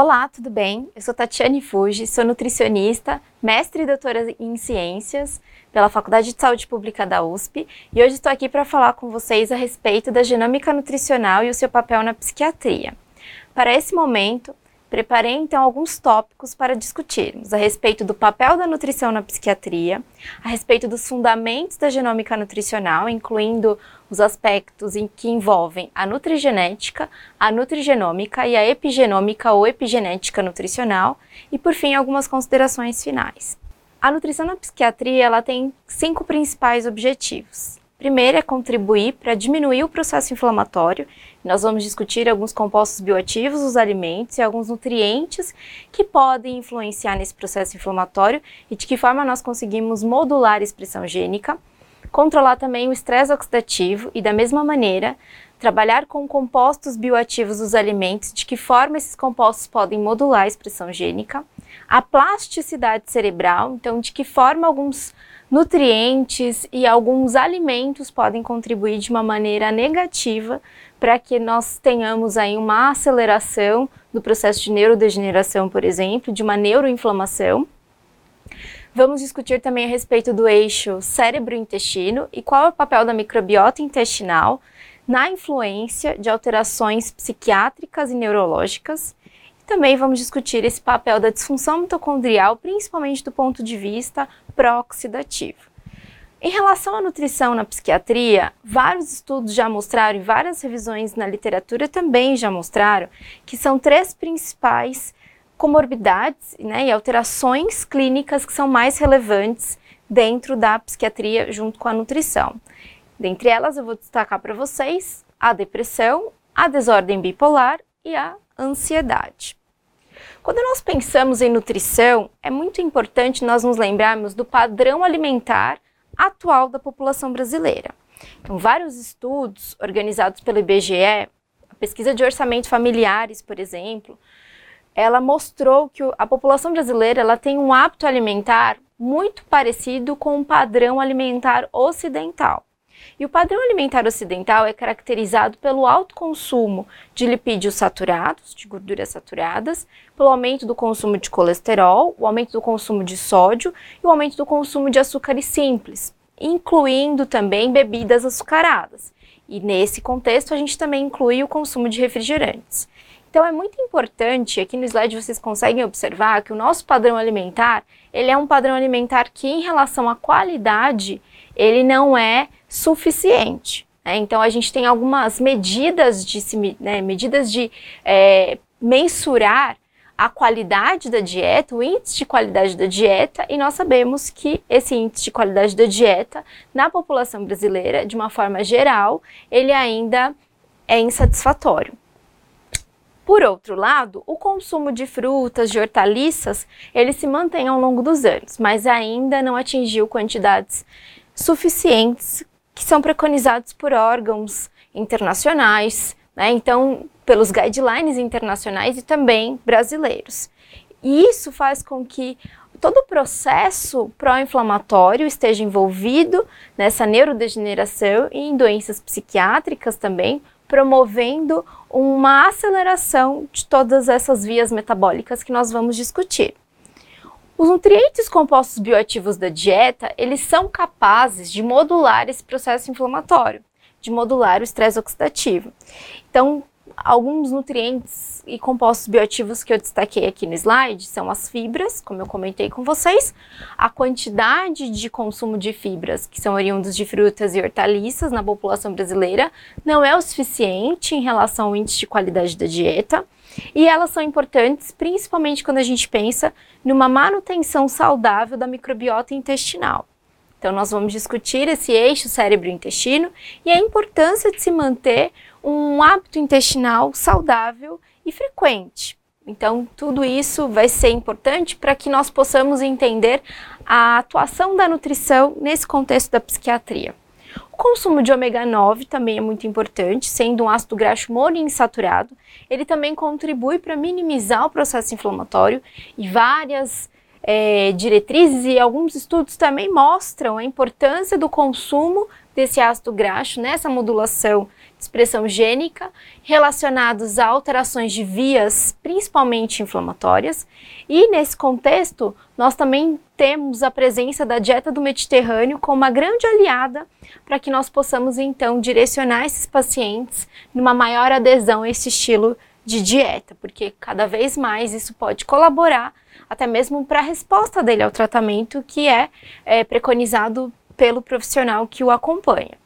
Olá, tudo bem? Eu sou Tatiane Fuji, sou nutricionista, mestre e doutora em ciências pela Faculdade de Saúde Pública da USP e hoje estou aqui para falar com vocês a respeito da genômica nutricional e o seu papel na psiquiatria. Para esse momento, Preparei então alguns tópicos para discutirmos a respeito do papel da nutrição na psiquiatria, a respeito dos fundamentos da genômica nutricional, incluindo os aspectos em que envolvem a nutrigenética, a nutrigenômica e a epigenômica ou epigenética nutricional, e por fim algumas considerações finais. A nutrição na psiquiatria ela tem cinco principais objetivos. Primeiro é contribuir para diminuir o processo inflamatório. Nós vamos discutir alguns compostos bioativos dos alimentos e alguns nutrientes que podem influenciar nesse processo inflamatório e de que forma nós conseguimos modular a expressão gênica. Controlar também o estresse oxidativo e, da mesma maneira, trabalhar com compostos bioativos dos alimentos, de que forma esses compostos podem modular a expressão gênica, a plasticidade cerebral, então de que forma alguns nutrientes e alguns alimentos podem contribuir de uma maneira negativa para que nós tenhamos aí uma aceleração do processo de neurodegeneração, por exemplo, de uma neuroinflamação. Vamos discutir também a respeito do eixo cérebro-intestino e qual é o papel da microbiota intestinal na influência de alterações psiquiátricas e neurológicas. Também vamos discutir esse papel da disfunção mitocondrial, principalmente do ponto de vista pró-oxidativo. Em relação à nutrição na psiquiatria, vários estudos já mostraram e várias revisões na literatura também já mostraram que são três principais comorbidades né, e alterações clínicas que são mais relevantes dentro da psiquiatria junto com a nutrição. Dentre elas, eu vou destacar para vocês a depressão, a desordem bipolar e a ansiedade. Quando nós pensamos em nutrição, é muito importante nós nos lembrarmos do padrão alimentar atual da população brasileira. Então, vários estudos organizados pelo IBGE, a pesquisa de orçamento familiares, por exemplo, ela mostrou que a população brasileira ela tem um hábito alimentar muito parecido com o padrão alimentar ocidental. E o padrão alimentar ocidental é caracterizado pelo alto consumo de lipídios saturados, de gorduras saturadas, pelo aumento do consumo de colesterol, o aumento do consumo de sódio e o aumento do consumo de açúcares simples, incluindo também bebidas açucaradas. E nesse contexto, a gente também inclui o consumo de refrigerantes. Então é muito importante, aqui no slide vocês conseguem observar que o nosso padrão alimentar, ele é um padrão alimentar que em relação à qualidade, ele não é suficiente. Né? Então a gente tem algumas medidas de né, medidas de é, mensurar a qualidade da dieta, o índice de qualidade da dieta, e nós sabemos que esse índice de qualidade da dieta na população brasileira, de uma forma geral, ele ainda é insatisfatório. Por outro lado, o consumo de frutas, de hortaliças, ele se mantém ao longo dos anos, mas ainda não atingiu quantidades suficientes que são preconizados por órgãos internacionais, né? então pelos guidelines internacionais e também brasileiros. E isso faz com que todo o processo pró-inflamatório esteja envolvido nessa neurodegeneração e em doenças psiquiátricas também, promovendo uma aceleração de todas essas vias metabólicas que nós vamos discutir. Os nutrientes compostos bioativos da dieta, eles são capazes de modular esse processo inflamatório, de modular o estresse oxidativo. Então, alguns nutrientes e compostos bioativos que eu destaquei aqui no slide são as fibras, como eu comentei com vocês, a quantidade de consumo de fibras, que são oriundos de frutas e hortaliças na população brasileira, não é o suficiente em relação ao índice de qualidade da dieta. E elas são importantes principalmente quando a gente pensa numa manutenção saudável da microbiota intestinal. Então, nós vamos discutir esse eixo cérebro-intestino e a importância de se manter um hábito intestinal saudável e frequente. Então, tudo isso vai ser importante para que nós possamos entender a atuação da nutrição nesse contexto da psiquiatria. O consumo de ômega 9 também é muito importante, sendo um ácido graxo monoinsaturado. Ele também contribui para minimizar o processo inflamatório e várias é, diretrizes e alguns estudos também mostram a importância do consumo desse ácido graxo nessa modulação expressão gênica, relacionados a alterações de vias, principalmente inflamatórias. E nesse contexto, nós também temos a presença da dieta do Mediterrâneo como uma grande aliada para que nós possamos então direcionar esses pacientes numa maior adesão a esse estilo de dieta, porque cada vez mais isso pode colaborar até mesmo para a resposta dele ao tratamento que é, é preconizado pelo profissional que o acompanha.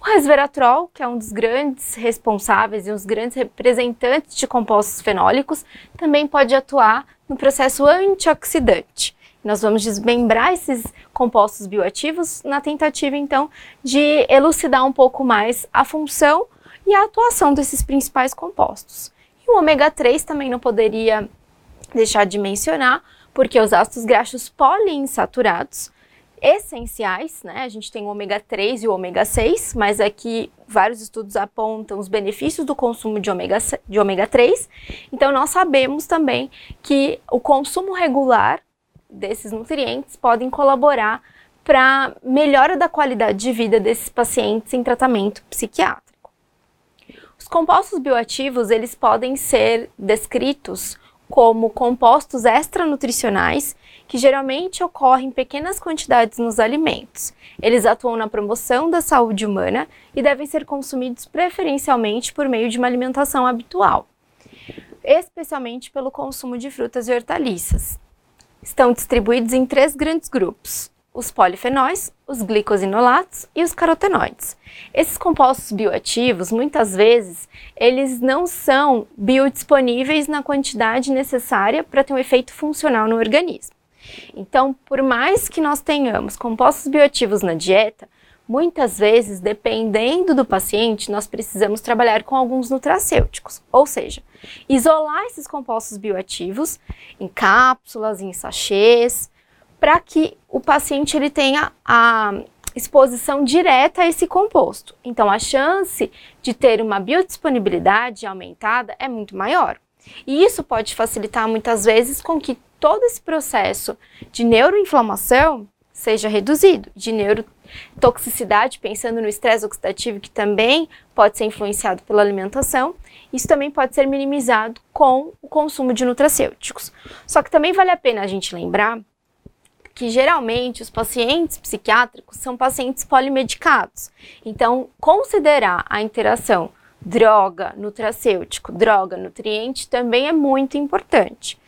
O resveratrol, que é um dos grandes responsáveis e um dos grandes representantes de compostos fenólicos, também pode atuar no processo antioxidante. Nós vamos desmembrar esses compostos bioativos na tentativa, então, de elucidar um pouco mais a função e a atuação desses principais compostos. E o ômega 3 também não poderia deixar de mencionar, porque os ácidos graxos poliinsaturados essenciais, né? A gente tem o ômega 3 e o ômega 6, mas aqui é vários estudos apontam os benefícios do consumo de ômega, de ômega 3. Então, nós sabemos também que o consumo regular desses nutrientes podem colaborar para melhora da qualidade de vida desses pacientes em tratamento psiquiátrico. Os compostos bioativos, eles podem ser descritos como compostos extranutricionais que geralmente ocorrem em pequenas quantidades nos alimentos. Eles atuam na promoção da saúde humana e devem ser consumidos preferencialmente por meio de uma alimentação habitual, especialmente pelo consumo de frutas e hortaliças. Estão distribuídos em três grandes grupos: os polifenóis, os glicosinolatos e os carotenoides. Esses compostos bioativos, muitas vezes, eles não são biodisponíveis na quantidade necessária para ter um efeito funcional no organismo. Então, por mais que nós tenhamos compostos bioativos na dieta, muitas vezes, dependendo do paciente, nós precisamos trabalhar com alguns nutracêuticos, ou seja, isolar esses compostos bioativos em cápsulas, em sachês, para que o paciente ele tenha a exposição direta a esse composto. Então, a chance de ter uma biodisponibilidade aumentada é muito maior. E isso pode facilitar muitas vezes com que todo esse processo de neuroinflamação seja reduzido, de neurotoxicidade, pensando no estresse oxidativo, que também pode ser influenciado pela alimentação, isso também pode ser minimizado com o consumo de nutracêuticos. Só que também vale a pena a gente lembrar que geralmente os pacientes psiquiátricos são pacientes polimedicados. Então, considerar a interação droga, nutracêutico, droga, nutriente também é muito importante.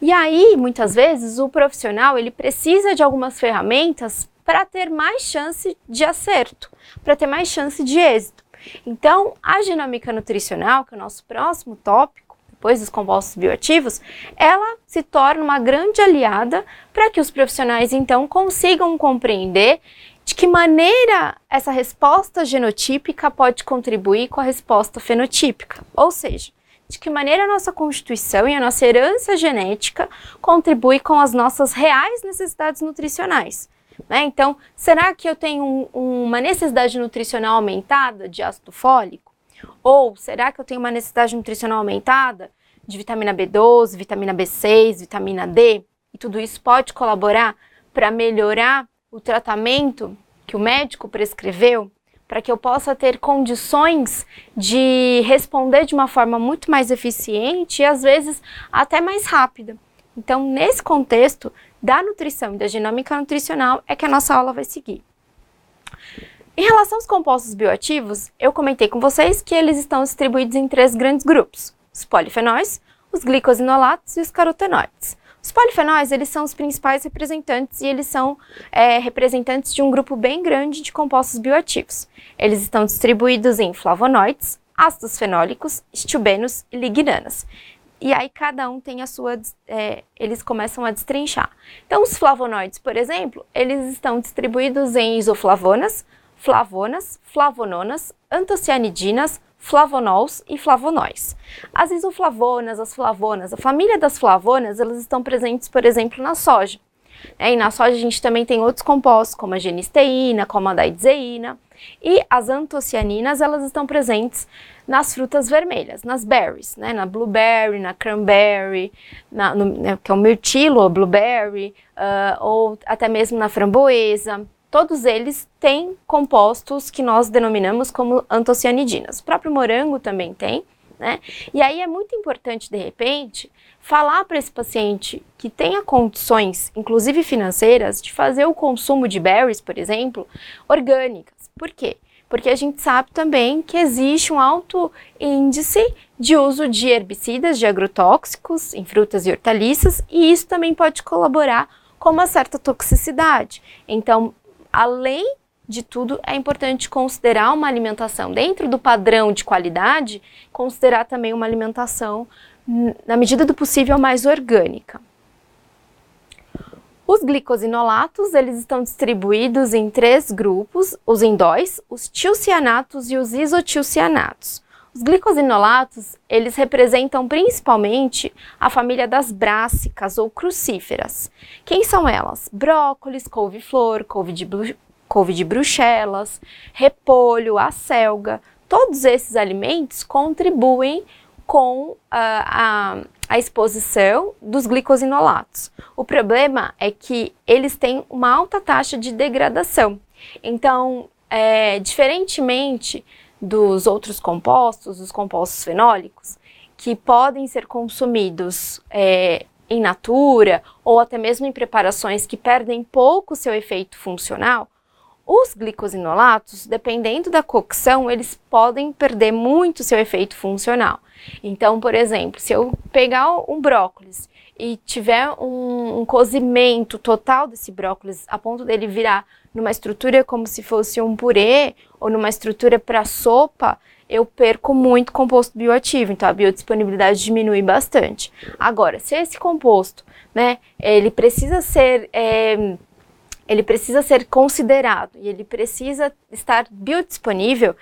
E aí, muitas vezes, o profissional ele precisa de algumas ferramentas para ter mais chance de acerto, para ter mais chance de êxito. Então, a genômica nutricional, que é o nosso próximo tópico, depois dos compostos bioativos, ela se torna uma grande aliada para que os profissionais então consigam compreender de que maneira essa resposta genotípica pode contribuir com a resposta fenotípica, ou seja, de que maneira a nossa constituição e a nossa herança genética contribui com as nossas reais necessidades nutricionais. Né? Então, será que eu tenho um, uma necessidade nutricional aumentada de ácido fólico? Ou será que eu tenho uma necessidade nutricional aumentada de vitamina B12, vitamina B6, vitamina D? E tudo isso pode colaborar para melhorar o tratamento que o médico prescreveu? para que eu possa ter condições de responder de uma forma muito mais eficiente e às vezes até mais rápida. Então, nesse contexto da nutrição e da genômica nutricional é que a nossa aula vai seguir. Em relação aos compostos bioativos, eu comentei com vocês que eles estão distribuídos em três grandes grupos: os polifenóis, os glicosinolatos e os carotenoides. Os polifenóis, eles são os principais representantes e eles são é, representantes de um grupo bem grande de compostos bioativos. Eles estão distribuídos em flavonoides, ácidos fenólicos, estilbenos e lignanas. E aí cada um tem a sua, é, eles começam a destrinchar. Então os flavonoides, por exemplo, eles estão distribuídos em isoflavonas, flavonas, flavononas, antocianidinas, flavonols e flavonóis. As isoflavonas, as flavonas, a família das flavonas, elas estão presentes, por exemplo, na soja. Né? E na soja a gente também tem outros compostos, como a genisteína, como a daidzeína. E as antocianinas, elas estão presentes nas frutas vermelhas, nas berries, né? Na blueberry, na cranberry, na, no, né, que é o mirtilo, ou blueberry, uh, ou até mesmo na framboesa, todos eles têm compostos que nós denominamos como antocianidinas. O próprio morango também tem, né? E aí é muito importante, de repente, falar para esse paciente que tenha condições, inclusive financeiras, de fazer o consumo de berries, por exemplo, orgânicas. Por quê? Porque a gente sabe também que existe um alto índice de uso de herbicidas, de agrotóxicos em frutas e hortaliças, e isso também pode colaborar com uma certa toxicidade. Então, além de tudo, é importante considerar uma alimentação dentro do padrão de qualidade, considerar também uma alimentação, hum, na medida do possível, mais orgânica. Os glicosinolatos, eles estão distribuídos em três grupos, os indóis, os tilcianatos e os isotilcianatos. Os glicosinolatos, eles representam principalmente a família das brássicas ou crucíferas. Quem são elas? Brócolis, couve-flor, couve de, couve de bruxelas, repolho, acelga. Todos esses alimentos contribuem com a, ah, a, a exposição dos glicosinolatos. O problema é que eles têm uma alta taxa de degradação. Então, é, diferentemente dos outros compostos, os compostos fenólicos, que podem ser consumidos é, em natura ou até mesmo em preparações que perdem pouco seu efeito funcional, os glicosinolatos, dependendo da cocção, eles podem perder muito seu efeito funcional. Então, por exemplo, se eu pegar um brócolis e tiver um, um cozimento total desse brócolis a ponto dele virar numa estrutura como se fosse um purê ou numa estrutura para sopa, eu perco muito composto bioativo, então a biodisponibilidade diminui bastante. Agora, se esse composto, né, ele precisa ser é, ele precisa ser considerado e ele precisa estar biodisponível,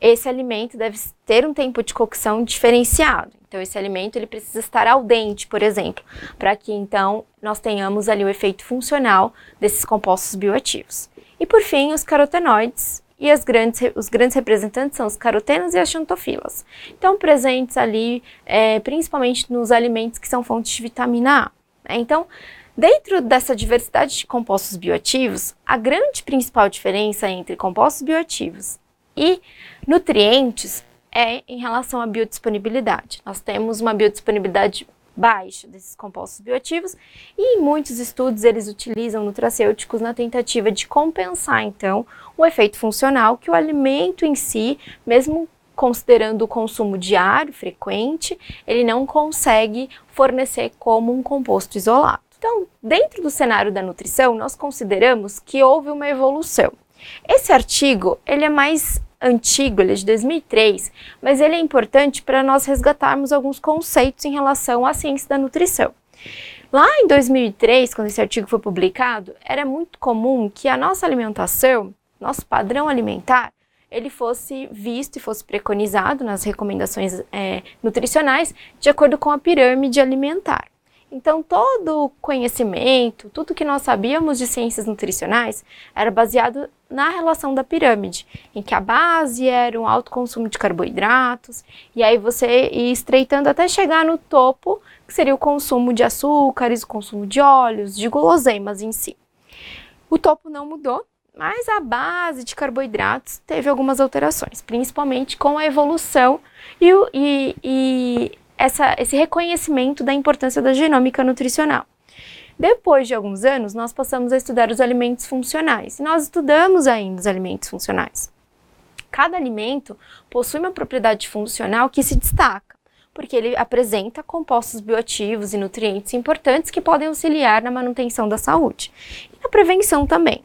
esse alimento deve ter um tempo de cocção diferenciado. Então esse alimento ele precisa estar ao dente, por exemplo, para que então nós tenhamos ali o efeito funcional desses compostos bioativos. E por fim, os carotenoides, e as grandes, os grandes representantes são os carotenos e as xantofilas. Então, presentes ali, é, principalmente nos alimentos que são fontes de vitamina A. Né? Então, dentro dessa diversidade de compostos bioativos, a grande principal diferença entre compostos bioativos e nutrientes é em relação à biodisponibilidade. Nós temos uma biodisponibilidade baixa desses compostos bioativos e em muitos estudos eles utilizam nutracêuticos na tentativa de compensar então o efeito funcional que o alimento em si, mesmo considerando o consumo diário frequente, ele não consegue fornecer como um composto isolado. Então, dentro do cenário da nutrição, nós consideramos que houve uma evolução. Esse artigo, ele é mais antigo, ele é de 2003, mas ele é importante para nós resgatarmos alguns conceitos em relação à ciência da nutrição. Lá em 2003, quando esse artigo foi publicado, era muito comum que a nossa alimentação, nosso padrão alimentar, ele fosse visto e fosse preconizado nas recomendações é, nutricionais de acordo com a pirâmide alimentar. Então, todo o conhecimento, tudo que nós sabíamos de ciências nutricionais era baseado na relação da pirâmide, em que a base era um alto consumo de carboidratos, e aí você ia estreitando até chegar no topo, que seria o consumo de açúcares, o consumo de óleos, de guloseimas em si. O topo não mudou, mas a base de carboidratos teve algumas alterações, principalmente com a evolução e, e, e essa, esse reconhecimento da importância da genômica nutricional. Depois de alguns anos, nós passamos a estudar os alimentos funcionais. nós estudamos ainda os alimentos funcionais. Cada alimento possui uma propriedade funcional que se destaca, porque ele apresenta compostos bioativos e nutrientes importantes que podem auxiliar na manutenção da saúde e na prevenção também.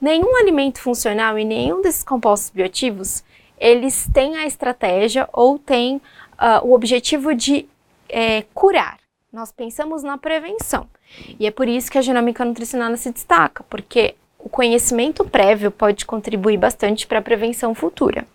Nenhum alimento funcional e nenhum desses compostos bioativos eles têm a estratégia ou têm uh, o objetivo de é, curar. Nós pensamos na prevenção. E é por isso que a genômica nutricional se destaca, porque o conhecimento prévio pode contribuir bastante para a prevenção futura.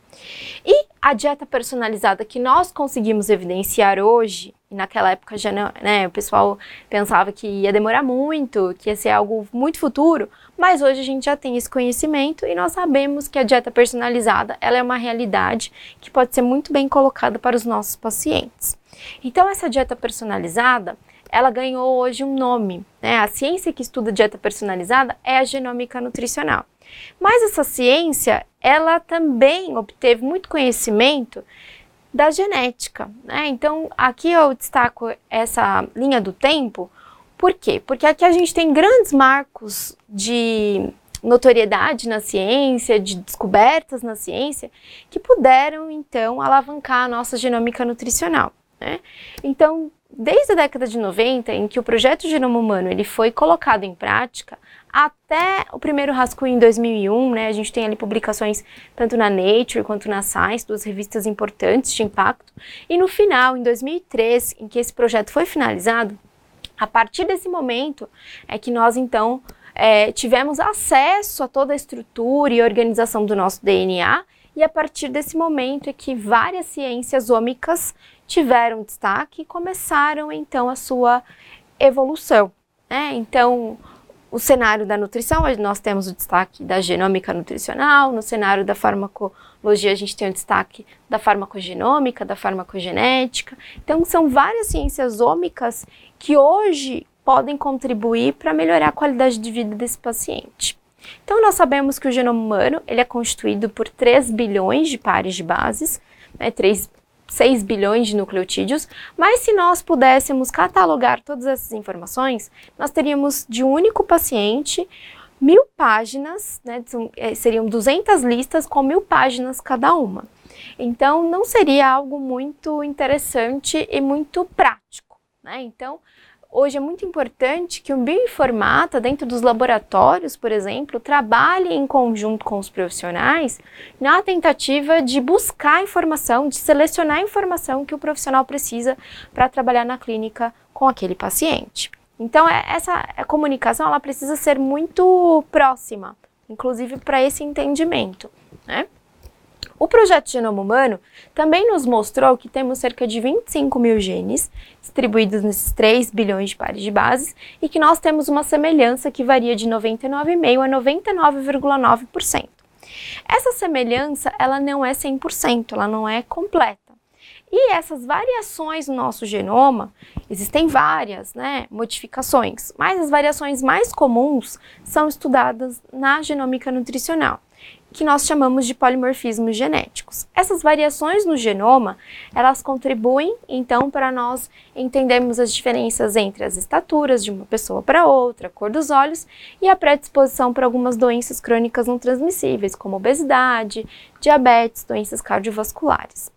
E a dieta personalizada que nós conseguimos evidenciar hoje, e naquela época já não, né, o pessoal pensava que ia demorar muito, que ia ser algo muito futuro, mas hoje a gente já tem esse conhecimento e nós sabemos que a dieta personalizada ela é uma realidade que pode ser muito bem colocada para os nossos pacientes. Então essa dieta personalizada, ela ganhou hoje um nome. Né? A ciência que estuda dieta personalizada é a genômica nutricional. Mas essa ciência, ela também obteve muito conhecimento da genética. Né? Então aqui eu destaco essa linha do tempo. Por quê? Porque aqui a gente tem grandes marcos de notoriedade na ciência, de descobertas na ciência, que puderam então alavancar a nossa genômica nutricional. Né? Então, desde a década de 90, em que o projeto Genoma Humano ele foi colocado em prática, até o primeiro rascunho em 2001, né, a gente tem ali publicações tanto na Nature quanto na Science, duas revistas importantes de impacto, e no final, em 2003, em que esse projeto foi finalizado, a partir desse momento é que nós então é, tivemos acesso a toda a estrutura e organização do nosso DNA e a partir desse momento é que várias ciências ômicas tiveram destaque e começaram então a sua evolução. Né? Então, o cenário da nutrição, nós temos o destaque da genômica nutricional, no cenário da farmacologia, a gente tem o destaque da farmacogenômica, da farmacogenética. Então, são várias ciências ômicas que hoje podem contribuir para melhorar a qualidade de vida desse paciente. Então, nós sabemos que o genoma humano ele é constituído por 3 bilhões de pares de bases, né, 3 6 bilhões de nucleotídeos, mas se nós pudéssemos catalogar todas essas informações, nós teríamos de um único paciente mil páginas, né, é, seriam 200 listas com mil páginas cada uma. Então, não seria algo muito interessante e muito prático. Né? Então, Hoje é muito importante que o bioinformata, dentro dos laboratórios, por exemplo, trabalhe em conjunto com os profissionais na tentativa de buscar informação, de selecionar a informação que o profissional precisa para trabalhar na clínica com aquele paciente. Então, é, essa comunicação ela precisa ser muito próxima, inclusive para esse entendimento. Né? O projeto Genoma Humano também nos mostrou que temos cerca de 25 mil genes distribuídos nesses 3 bilhões de pares de bases e que nós temos uma semelhança que varia de 99,5% a 99,9%. Essa semelhança ela não é 100%, ela não é completa. E essas variações no nosso genoma, existem várias né, modificações, mas as variações mais comuns são estudadas na genômica nutricional que nós chamamos de polimorfismos genéticos. Essas variações no genoma, elas contribuem então para nós entendermos as diferenças entre as estaturas de uma pessoa para outra, a cor dos olhos e a predisposição para algumas doenças crônicas não transmissíveis, como obesidade, diabetes, doenças cardiovasculares.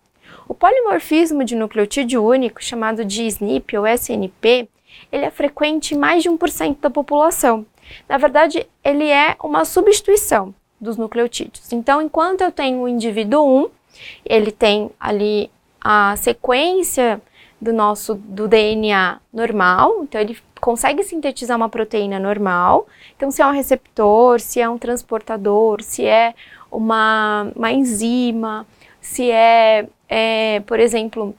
O polimorfismo de nucleotídeo único, chamado de SNP ou SNP, ele é frequente em mais de 1% da população. Na verdade, ele é uma substituição dos nucleotídeos. Então, enquanto eu tenho o indivíduo 1, ele tem ali a sequência do nosso do DNA normal, então ele consegue sintetizar uma proteína normal. Então, se é um receptor, se é um transportador, se é uma, uma enzima, se é, é, por exemplo,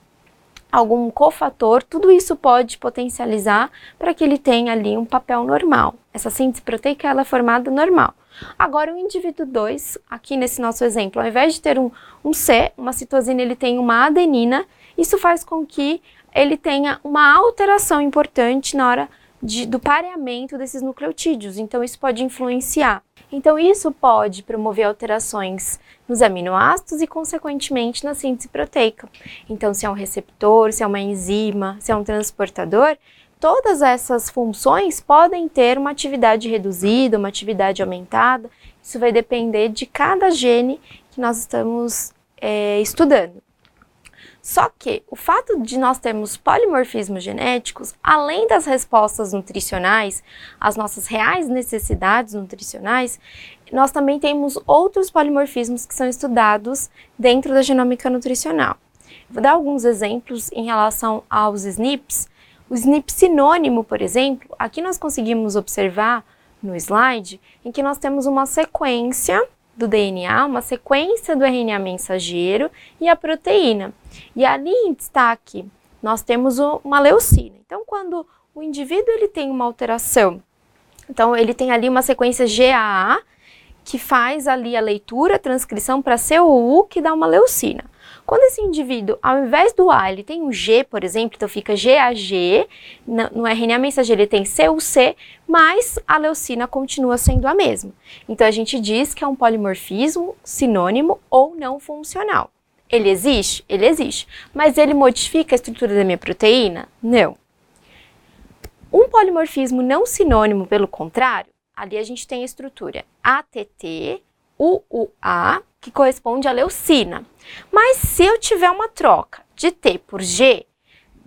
algum cofator, tudo isso pode potencializar para que ele tenha ali um papel normal. Essa síntese proteica ela é formada normal. Agora, o indivíduo 2, aqui nesse nosso exemplo, ao invés de ter um, um C, uma citosina, ele tem uma adenina. Isso faz com que ele tenha uma alteração importante na hora de, do pareamento desses nucleotídeos. Então, isso pode influenciar. Então, isso pode promover alterações nos aminoácidos e, consequentemente, na síntese proteica. Então, se é um receptor, se é uma enzima, se é um transportador, todas essas funções podem ter uma atividade reduzida, uma atividade aumentada. Isso vai depender de cada gene que nós estamos é, estudando. Só que o fato de nós termos polimorfismos genéticos, além das respostas nutricionais, as nossas reais necessidades nutricionais, nós também temos outros polimorfismos que são estudados dentro da genômica nutricional. Vou dar alguns exemplos em relação aos SNPs, o SNP sinônimo, por exemplo, aqui nós conseguimos observar no slide em que nós temos uma sequência do DNA, uma sequência do RNA mensageiro e a proteína. E ali em destaque nós temos uma leucina. Então, quando o indivíduo ele tem uma alteração, então ele tem ali uma sequência GAA que faz ali a leitura, a transcrição para CUU que dá uma leucina. Quando esse indivíduo, ao invés do A, ele tem um G, por exemplo, então fica GAG, no RNA mensageiro ele tem CUC, mas a leucina continua sendo a mesma. Então a gente diz que é um polimorfismo sinônimo ou não funcional. Ele existe? Ele existe. Mas ele modifica a estrutura da minha proteína? Não. Um polimorfismo não sinônimo, pelo contrário, ali a gente tem a estrutura ATT UUA, que corresponde à leucina. Mas se eu tiver uma troca de T por G,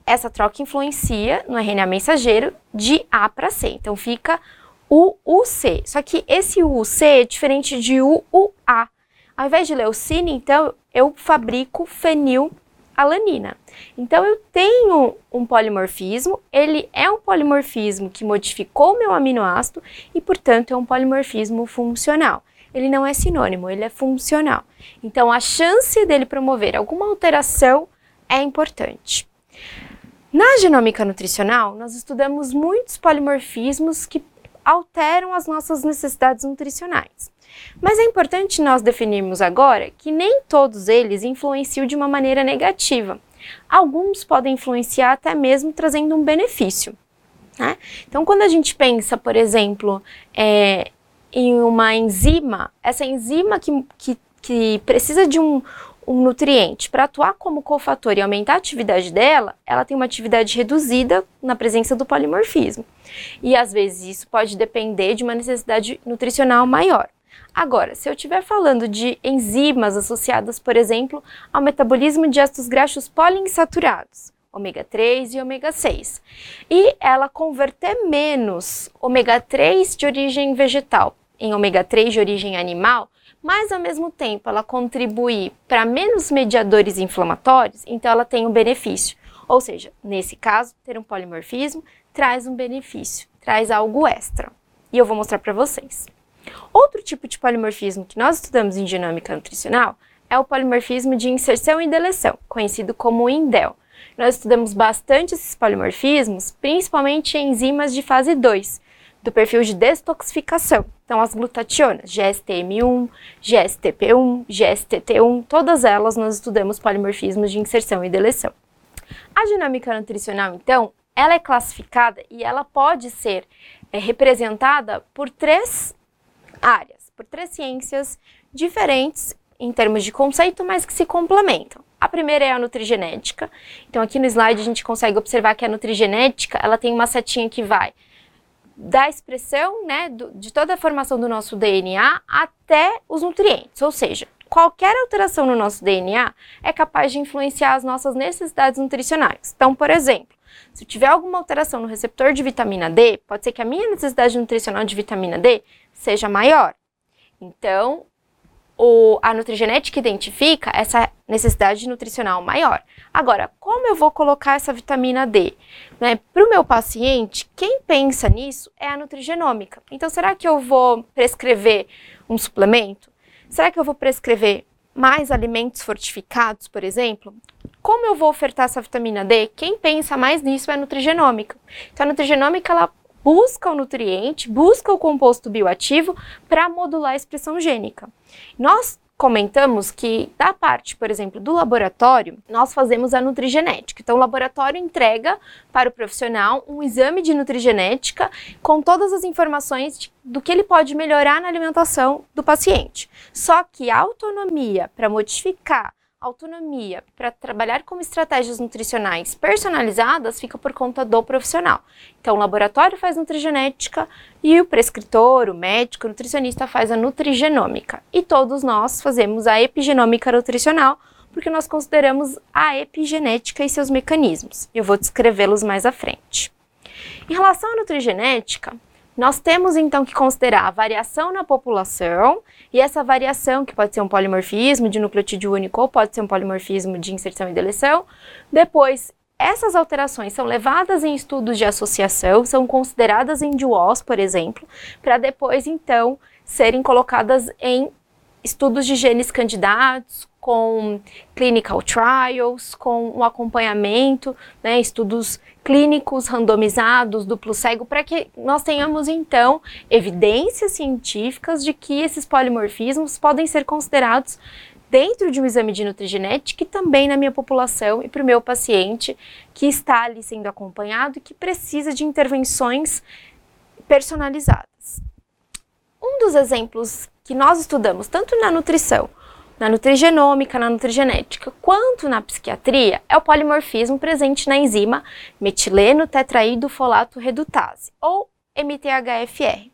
essa troca influencia no RNA mensageiro de A para C. Então fica UUC. Só que esse UUC é diferente de UUA. Ao invés de leucina, então eu fabrico fenilalanina. Então eu tenho um polimorfismo, ele é um polimorfismo que modificou o meu aminoácido e, portanto, é um polimorfismo funcional ele não é sinônimo, ele é funcional. Então, a chance dele promover alguma alteração é importante. Na genômica nutricional, nós estudamos muitos polimorfismos que alteram as nossas necessidades nutricionais. Mas é importante nós definirmos agora que nem todos eles influenciam de uma maneira negativa. Alguns podem influenciar até mesmo trazendo um benefício. Né? Então, quando a gente pensa, por exemplo, é, em uma enzima, essa enzima que, que, que precisa de um, um nutriente para atuar como cofator e aumentar a atividade dela, ela tem uma atividade reduzida na presença do polimorfismo. E às vezes isso pode depender de uma necessidade nutricional maior. Agora, se eu estiver falando de enzimas associadas, por exemplo, ao metabolismo de ácidos graxos poliinsaturados, ômega 3 e ômega 6, e ela converter menos ômega 3 de origem vegetal em ômega 3 de origem animal, mas ao mesmo tempo ela contribui para menos mediadores inflamatórios, então ela tem um benefício. Ou seja, nesse caso, ter um polimorfismo traz um benefício, traz algo extra. E eu vou mostrar para vocês. Outro tipo de polimorfismo que nós estudamos em dinâmica nutricional é o polimorfismo de inserção e deleção, conhecido como INDEL. Nós estudamos bastante esses polimorfismos, principalmente enzimas de fase 2, do perfil de detoxificação. Então, as glutationas, GSTM1, GSTP1, GSTT1, todas elas nós estudamos polimorfismos de inserção e deleção. A dinâmica nutricional, então, ela é classificada e ela pode ser é, representada por três áreas, por três ciências diferentes em termos de conceito, mas que se complementam. A primeira é a nutrigenética. Então aqui no slide a gente consegue observar que a nutrigenética, ela tem uma setinha que vai da expressão, né, do, de toda a formação do nosso DNA até os nutrientes, ou seja, qualquer alteração no nosso DNA é capaz de influenciar as nossas necessidades nutricionais. Então, por exemplo, se tiver alguma alteração no receptor de vitamina D, pode ser que a minha necessidade nutricional de vitamina D seja maior. Então, o, a nutrigenética identifica essa necessidade nutricional maior. Agora, como eu vou colocar essa vitamina D? Né? Para o meu paciente, quem pensa nisso é a nutrigenômica. Então, será que eu vou prescrever um suplemento? Será que eu vou prescrever mais alimentos fortificados, por exemplo? Como eu vou ofertar essa vitamina D? Quem pensa mais nisso é a nutrigenômica. Então, a nutrigenômica ela busca o nutriente, busca o composto bioativo para modular a expressão gênica. Nós comentamos que da parte, por exemplo, do laboratório, nós fazemos a nutrigenética. Então, o laboratório entrega para o profissional um exame de nutrigenética com todas as informações do que ele pode melhorar na alimentação do paciente. Só que a autonomia para modificar autonomia para trabalhar com estratégias nutricionais personalizadas fica por conta do profissional. Então, o laboratório faz nutrigenética e o prescritor, o médico, o nutricionista faz a nutrigenômica. E todos nós fazemos a epigenômica nutricional porque nós consideramos a epigenética e seus mecanismos. Eu vou descrevê-los mais à frente. Em relação à nutrigenética, nós temos então que considerar a variação na população e essa variação, que pode ser um polimorfismo de nucleotídeo único ou pode ser um polimorfismo de inserção e deleção. Depois, essas alterações são levadas em estudos de associação, são consideradas em DUOS, por exemplo, para depois então serem colocadas em estudos de genes candidatos, com clinical trials, com o um acompanhamento, né, estudos clínicos randomizados, duplo cego, para que nós tenhamos então evidências científicas de que esses polimorfismos podem ser considerados dentro de um exame de nutrigenética e também na minha população e para o meu paciente que está ali sendo acompanhado e que precisa de intervenções personalizadas. Um dos exemplos que nós estudamos tanto na nutrição na nutrigenômica, na nutrigenética, quanto na psiquiatria é o polimorfismo presente na enzima metileno tetraído folato redutase, ou MTHFR.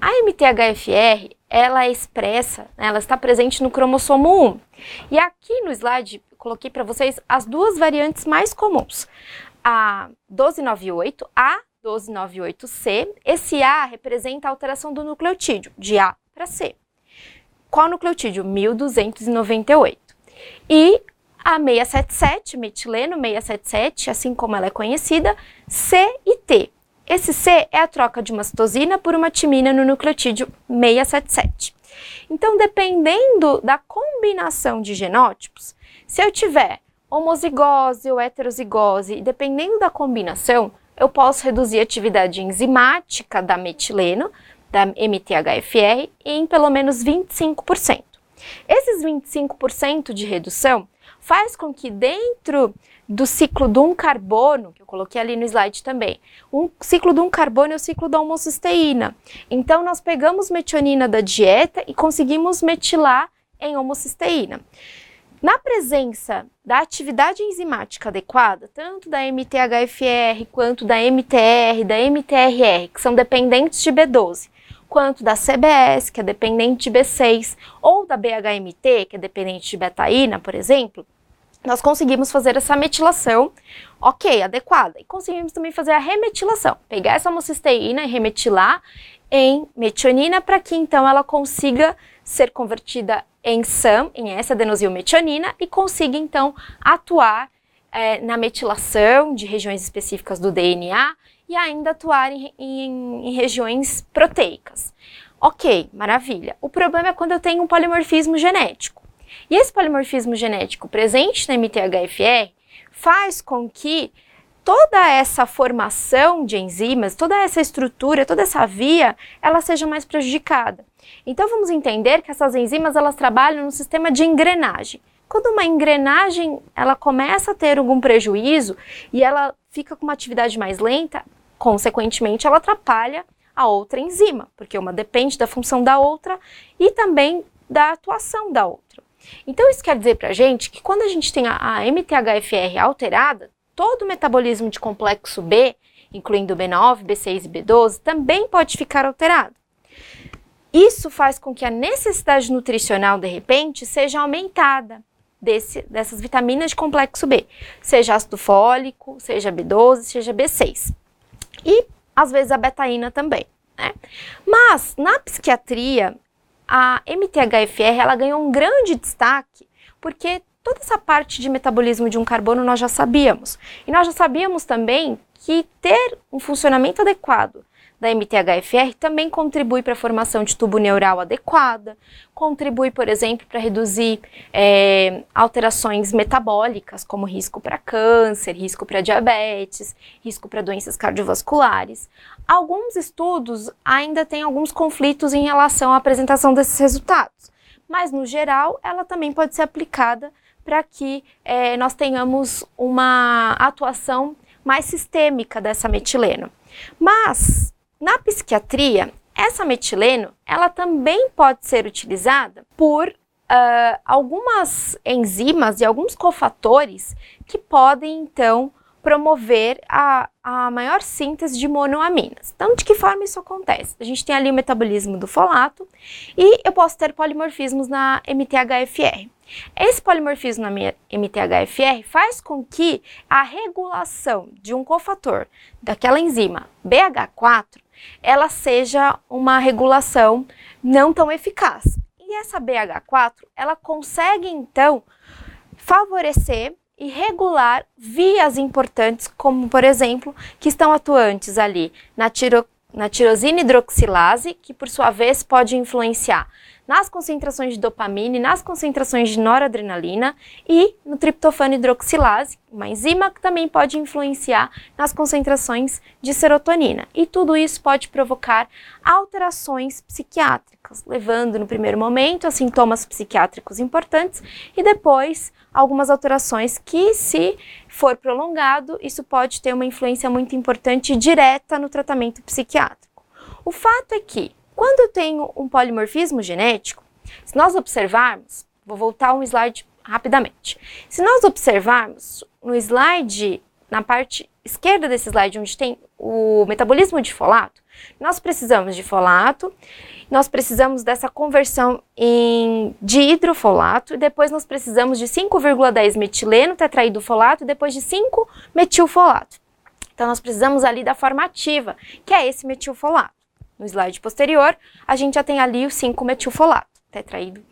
A MTHFR, ela é expressa, né, ela está presente no cromossomo 1. E aqui no slide coloquei para vocês as duas variantes mais comuns. A 1298, A 1298C, esse A representa a alteração do nucleotídeo, de A para C qual nucleotídeo? 1298. E a 677, metileno 677, assim como ela é conhecida, C e T. Esse C é a troca de uma citosina por uma timina no nucleotídeo 677. Então, dependendo da combinação de genótipos, se eu tiver homozigose ou heterozigose, dependendo da combinação, eu posso reduzir a atividade enzimática da metileno, da MTHFR em pelo menos 25%. Esses 25% de redução faz com que dentro do ciclo de um carbono, que eu coloquei ali no slide também, um ciclo de um carbono é o ciclo da homocisteína. Então nós pegamos metionina da dieta e conseguimos metilar em homocisteína. Na presença da atividade enzimática adequada, tanto da MTHFR quanto da MTR, da MTRR, que são dependentes de B12, quanto da CBS, que é dependente de B6, ou da BHMT, que é dependente de betaína, por exemplo, nós conseguimos fazer essa metilação, ok, adequada. E conseguimos também fazer a remetilação, pegar essa homocisteína e remetilar em metionina para que então ela consiga ser convertida em SAM, em S-adenosilmetionina, e consiga então atuar é, na metilação de regiões específicas do DNA e ainda atuar em, em, em regiões proteicas. Ok, maravilha. O problema é quando eu tenho um polimorfismo genético. E esse polimorfismo genético presente na MTHFR faz com que toda essa formação de enzimas, toda essa estrutura, toda essa via, ela seja mais prejudicada. Então vamos entender que essas enzimas elas trabalham no sistema de engrenagem. Quando uma engrenagem ela começa a ter algum prejuízo e ela fica com uma atividade mais lenta, Consequentemente, ela atrapalha a outra enzima, porque uma depende da função da outra e também da atuação da outra. Então, isso quer dizer para a gente que quando a gente tem a MTHFR alterada, todo o metabolismo de complexo B, incluindo B9, B6 e B12, também pode ficar alterado. Isso faz com que a necessidade nutricional, de repente, seja aumentada desse, dessas vitaminas de complexo B, seja ácido fólico, seja B12, seja B6. E às vezes a betaína também, né? Mas na psiquiatria, a MTHFR ela ganhou um grande destaque porque toda essa parte de metabolismo de um carbono nós já sabíamos. E nós já sabíamos também que ter um funcionamento adequado da MTHFR também contribui para a formação de tubo neural adequada, contribui, por exemplo, para reduzir é, alterações metabólicas, como risco para câncer, risco para diabetes, risco para doenças cardiovasculares. Alguns estudos ainda têm alguns conflitos em relação à apresentação desses resultados, mas no geral ela também pode ser aplicada para que é, nós tenhamos uma atuação mais sistêmica dessa metileno. Mas na psiquiatria, essa metileno ela também pode ser utilizada por uh, algumas enzimas e alguns cofatores que podem então promover a, a maior síntese de monoaminas. Então, de que forma isso acontece? A gente tem ali o metabolismo do folato e eu posso ter polimorfismos na MTHFR. Esse polimorfismo na MTHFR faz com que a regulação de um cofator daquela enzima BH4 ela seja uma regulação não tão eficaz. E essa BH4, ela consegue então favorecer e regular vias importantes, como por exemplo, que estão atuantes ali na tiro na tirosina hidroxilase, que por sua vez pode influenciar nas concentrações de dopamina e nas concentrações de noradrenalina e no triptofano hidroxilase, uma enzima que também pode influenciar nas concentrações de serotonina. E tudo isso pode provocar alterações psiquiátricas, levando no primeiro momento a sintomas psiquiátricos importantes e depois algumas alterações que se for prolongado, isso pode ter uma influência muito importante direta no tratamento psiquiátrico. O fato é que, quando eu tenho um polimorfismo genético, se nós observarmos, vou voltar um slide rapidamente. Se nós observarmos no slide, na parte esquerda desse slide, onde tem o metabolismo de folato, nós precisamos de folato, nós precisamos dessa conversão em, de hidrofolato, e depois nós precisamos de 5,10 metileno folato e depois de 5 metilfolato. Então nós precisamos ali da formativa, que é esse metilfolato. No slide posterior, a gente já tem ali o 5-metilfolato, tetraído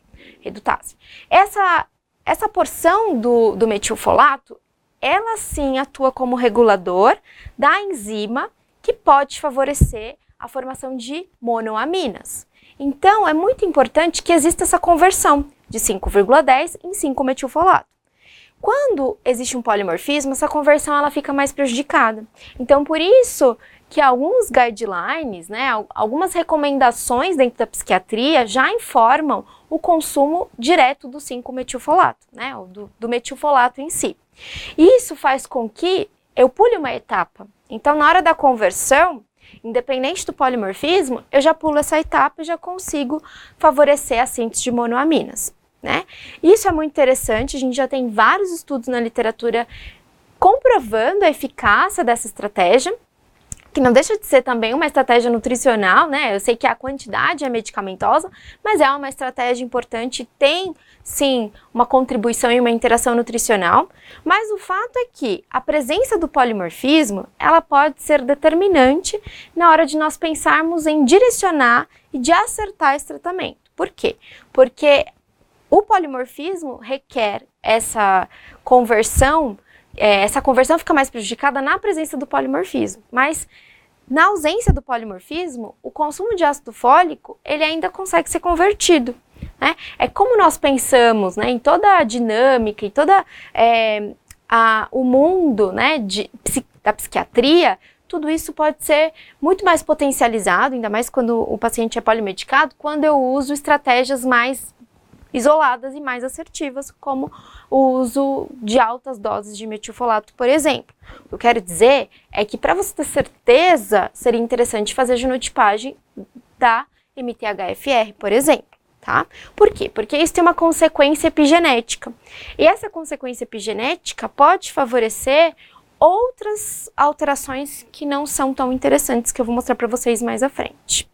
redutase. Essa, essa porção do, do metilfolato, ela sim atua como regulador da enzima que pode favorecer a formação de monoaminas. Então, é muito importante que exista essa conversão de 5,10 em 5-metilfolato. Quando existe um polimorfismo, essa conversão ela fica mais prejudicada. Então, por isso que alguns guidelines, né, algumas recomendações dentro da psiquiatria já informam o consumo direto do 5-metilfolato, né, do, do metilfolato em si. Isso faz com que eu pule uma etapa então, na hora da conversão, independente do polimorfismo, eu já pulo essa etapa e já consigo favorecer a síntese de monoaminas. Né? Isso é muito interessante, a gente já tem vários estudos na literatura comprovando a eficácia dessa estratégia, que não deixa de ser também uma estratégia nutricional, né? Eu sei que a quantidade é medicamentosa, mas é uma estratégia importante, tem sim, uma contribuição e uma interação nutricional, mas o fato é que a presença do polimorfismo, ela pode ser determinante na hora de nós pensarmos em direcionar e de acertar esse tratamento. Por quê? Porque o polimorfismo requer essa conversão, é, essa conversão fica mais prejudicada na presença do polimorfismo, mas na ausência do polimorfismo, o consumo de ácido fólico, ele ainda consegue ser convertido. Né? É como nós pensamos né, em toda a dinâmica e toda é, a, o mundo né, de, da psiquiatria, tudo isso pode ser muito mais potencializado, ainda mais quando o paciente é polimedicado, quando eu uso estratégias mais isoladas e mais assertivas, como o uso de altas doses de metilfolato, por exemplo. O que eu quero dizer é que para você ter certeza, seria interessante fazer a genotipagem da MTHFR, por exemplo tá? Por quê? Porque isso tem uma consequência epigenética. E essa consequência epigenética pode favorecer outras alterações que não são tão interessantes, que eu vou mostrar para vocês mais à frente.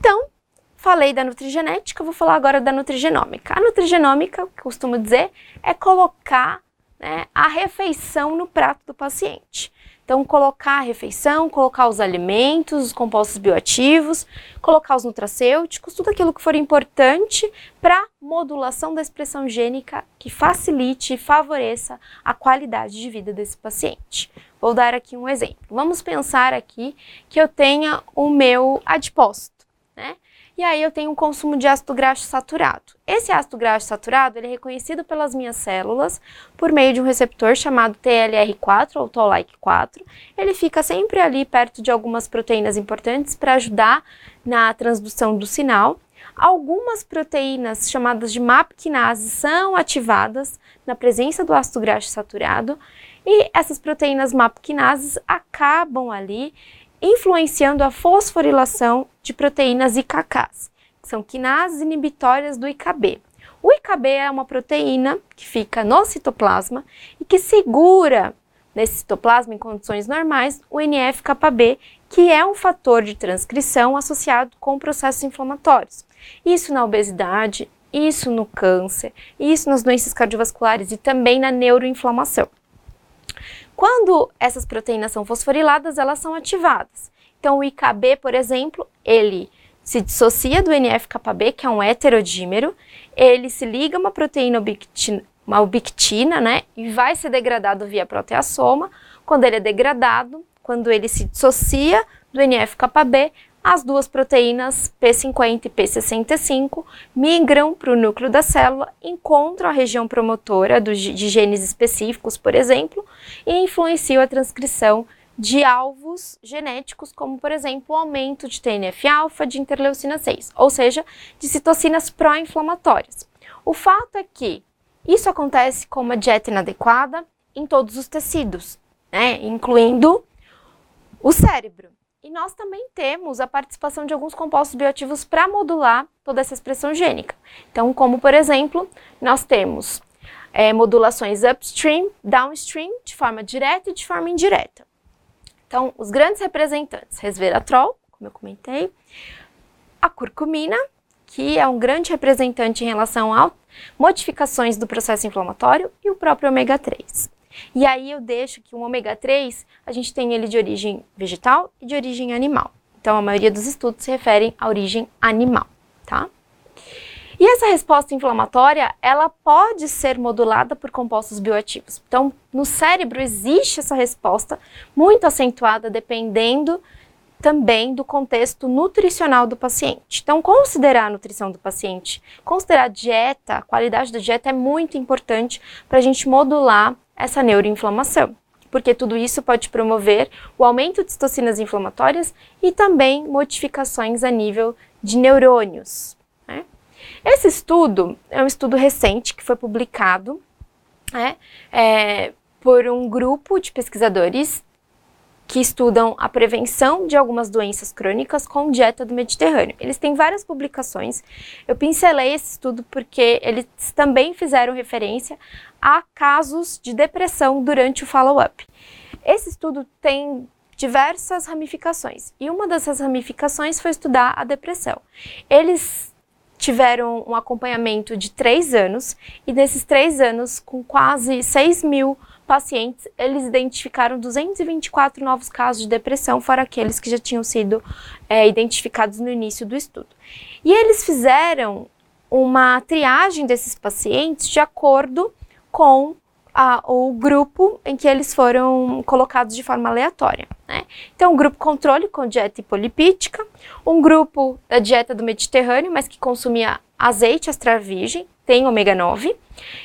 Então, falei da nutrigenética, vou falar agora da nutrigenômica. A nutrigenômica, eu costumo dizer, é colocar né, a refeição no prato do paciente. Então, colocar a refeição, colocar os alimentos, os compostos bioativos, colocar os nutracêuticos, tudo aquilo que for importante para modulação da expressão gênica que facilite e favoreça a qualidade de vida desse paciente. Vou dar aqui um exemplo. Vamos pensar aqui que eu tenha o meu adiposto, né? E aí eu tenho um consumo de ácido graxo saturado. Esse ácido graxo saturado ele é reconhecido pelas minhas células por meio de um receptor chamado TLR4 ou Toll-like-4. Ele fica sempre ali perto de algumas proteínas importantes para ajudar na transdução do sinal. Algumas proteínas chamadas de MAP quinase são ativadas na presença do ácido graxo saturado e essas proteínas MAP quinases acabam ali influenciando a fosforilação de proteínas IKKs, que são quinases inibitórias do IKB. O IKB é uma proteína que fica no citoplasma e que segura nesse citoplasma em condições normais o NF-κB, que é um fator de transcrição associado com processos inflamatórios. Isso na obesidade, isso no câncer, isso nas doenças cardiovasculares e também na neuroinflamação. Quando essas proteínas são fosforiladas, elas são ativadas. Então o IKB, por exemplo, ele se dissocia do NF-κB, que é um heterodímero, ele se liga a uma proteína ubiquitina, uma ubiquitina, né, e vai ser degradado via proteasoma. Quando ele é degradado, quando ele se dissocia do NF-κB, as duas proteínas P50 e P65 migram para o núcleo da célula, encontram a região promotora do, de genes específicos, por exemplo, e influenciam a transcrição de alvos genéticos, como por exemplo o aumento de TNF-alfa de interleucina 6, ou seja, de citocinas pró-inflamatórias. O fato é que isso acontece com uma dieta inadequada em todos os tecidos, né? incluindo o cérebro. E nós também temos a participação de alguns compostos bioativos para modular toda essa expressão gênica. Então, como por exemplo, nós temos é, modulações upstream, downstream, de forma direta e de forma indireta. Então, os grandes representantes, resveratrol, como eu comentei, a curcumina, que é um grande representante em relação a modificações do processo inflamatório, e o próprio ômega 3. E aí eu deixo que o ômega 3, a gente tem ele de origem vegetal e de origem animal. Então a maioria dos estudos se referem à origem animal, tá? E essa resposta inflamatória, ela pode ser modulada por compostos bioativos. Então, no cérebro existe essa resposta muito acentuada dependendo também do contexto nutricional do paciente. Então, considerar a nutrição do paciente, considerar a dieta, a qualidade da dieta é muito importante para a gente modular essa neuroinflamação, porque tudo isso pode promover o aumento de citocinas inflamatórias e também modificações a nível de neurônios. Né? Esse estudo é um estudo recente que foi publicado né, é, por um grupo de pesquisadores que estudam a prevenção de algumas doenças crônicas com dieta do Mediterrâneo. Eles têm várias publicações. Eu pincelei esse estudo porque eles também fizeram referência a casos de depressão durante o follow-up. Esse estudo tem diversas ramificações e uma dessas ramificações foi estudar a depressão. Eles tiveram um acompanhamento de três anos e nesses três anos, com quase 6 mil pacientes, eles identificaram 224 novos casos de depressão, fora aqueles que já tinham sido é, identificados no início do estudo. E eles fizeram uma triagem desses pacientes de acordo com a, o grupo em que eles foram colocados de forma aleatória. Né? Então, um grupo controle com dieta hipolipítica, um grupo da dieta do Mediterrâneo, mas que consumia azeite extra virgem, tem ômega 9,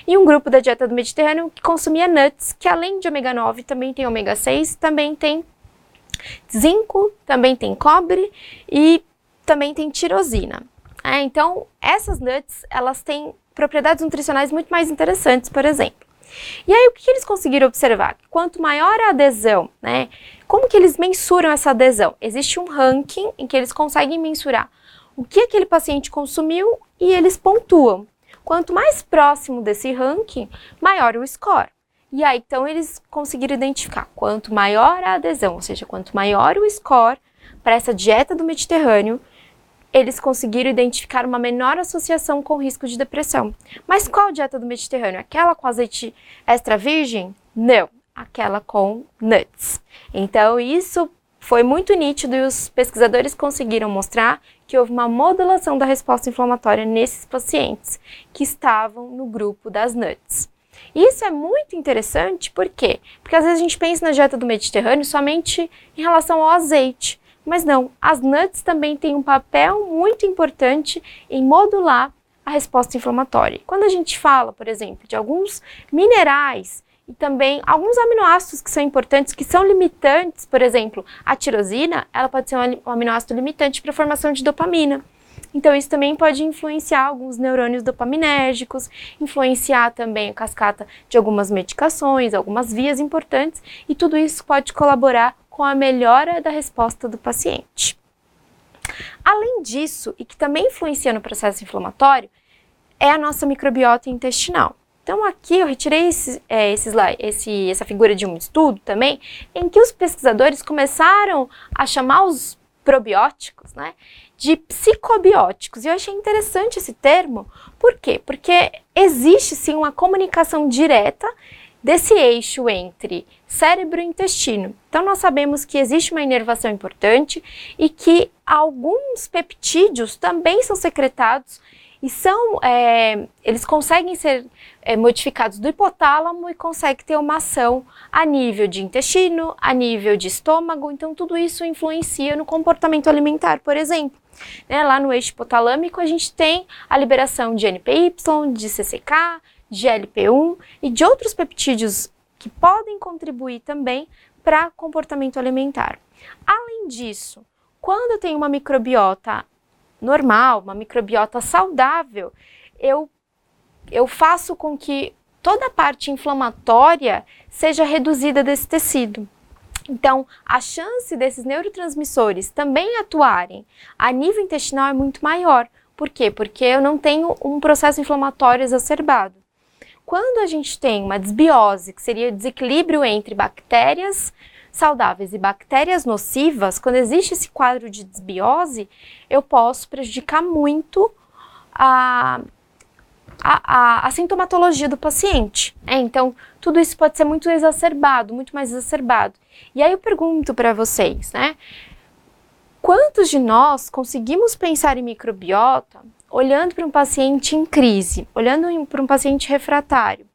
e um grupo da dieta do Mediterrâneo que consumia nuts, que além de ômega 9 também tem ômega 6, também tem zinco, também tem cobre e também tem tirosina. É, então, essas nuts, elas têm propriedades nutricionais muito mais interessantes, por exemplo. E aí, o que eles conseguiram observar? Quanto maior a adesão, né? Como que eles mensuram essa adesão? Existe um ranking em que eles conseguem mensurar o que aquele paciente consumiu e eles pontuam. Quanto mais próximo desse ranking, maior o score. E aí, então, eles conseguiram identificar quanto maior a adesão, ou seja, quanto maior o score para essa dieta do Mediterrâneo, eles conseguiram identificar uma menor associação com risco de depressão. Mas qual dieta do Mediterrâneo? Aquela com azeite extra virgem? Não, aquela com nuts. Então, isso foi muito nítido e os pesquisadores conseguiram mostrar que houve uma modulação da resposta inflamatória nesses pacientes que estavam no grupo das nuts. Isso é muito interessante, por quê? Porque às vezes a gente pensa na dieta do Mediterrâneo somente em relação ao azeite, mas não, as nuts também têm um papel muito importante em modular a resposta inflamatória. Quando a gente fala, por exemplo, de alguns minerais e também alguns aminoácidos que são importantes, que são limitantes, por exemplo, a tirosina, ela pode ser um aminoácido limitante para a formação de dopamina. Então, isso também pode influenciar alguns neurônios dopaminérgicos, influenciar também a cascata de algumas medicações, algumas vias importantes, e tudo isso pode colaborar com a melhora da resposta do paciente. Além disso, e que também influencia no processo inflamatório, é a nossa microbiota intestinal. Então, aqui eu retirei esse, é, esse slide, esse, essa figura de um estudo também, em que os pesquisadores começaram a chamar os probióticos né, de psicobióticos. E eu achei interessante esse termo, por quê? Porque existe sim uma comunicação direta desse eixo entre cérebro e intestino. Então, nós sabemos que existe uma inervação importante e que alguns peptídeos também são secretados e são, é, eles conseguem ser é, modificados do hipotálamo e conseguem ter uma ação a nível de intestino, a nível de estômago. Então, tudo isso influencia no comportamento alimentar, por exemplo. Né, lá no eixo hipotalâmico, a gente tem a liberação de NPY, de CCK, GLP-1 e de outros peptídeos que podem contribuir também para comportamento alimentar. Além disso, quando eu tenho uma microbiota normal, uma microbiota saudável, eu, eu faço com que toda a parte inflamatória seja reduzida desse tecido. Então, a chance desses neurotransmissores também atuarem a nível intestinal é muito maior. Por quê? Porque eu não tenho um processo inflamatório exacerbado quando a gente tem uma desbiose, que seria desequilíbrio entre bactérias saudáveis e bactérias nocivas, quando existe esse quadro de desbiose, eu posso prejudicar muito a, a, a, a sintomatologia do paciente. É, então, tudo isso pode ser muito exacerbado, muito mais exacerbado. E aí eu pergunto para vocês, né? Quantos de nós conseguimos pensar em microbiota olhando para um paciente em crise, olhando para um paciente refratário.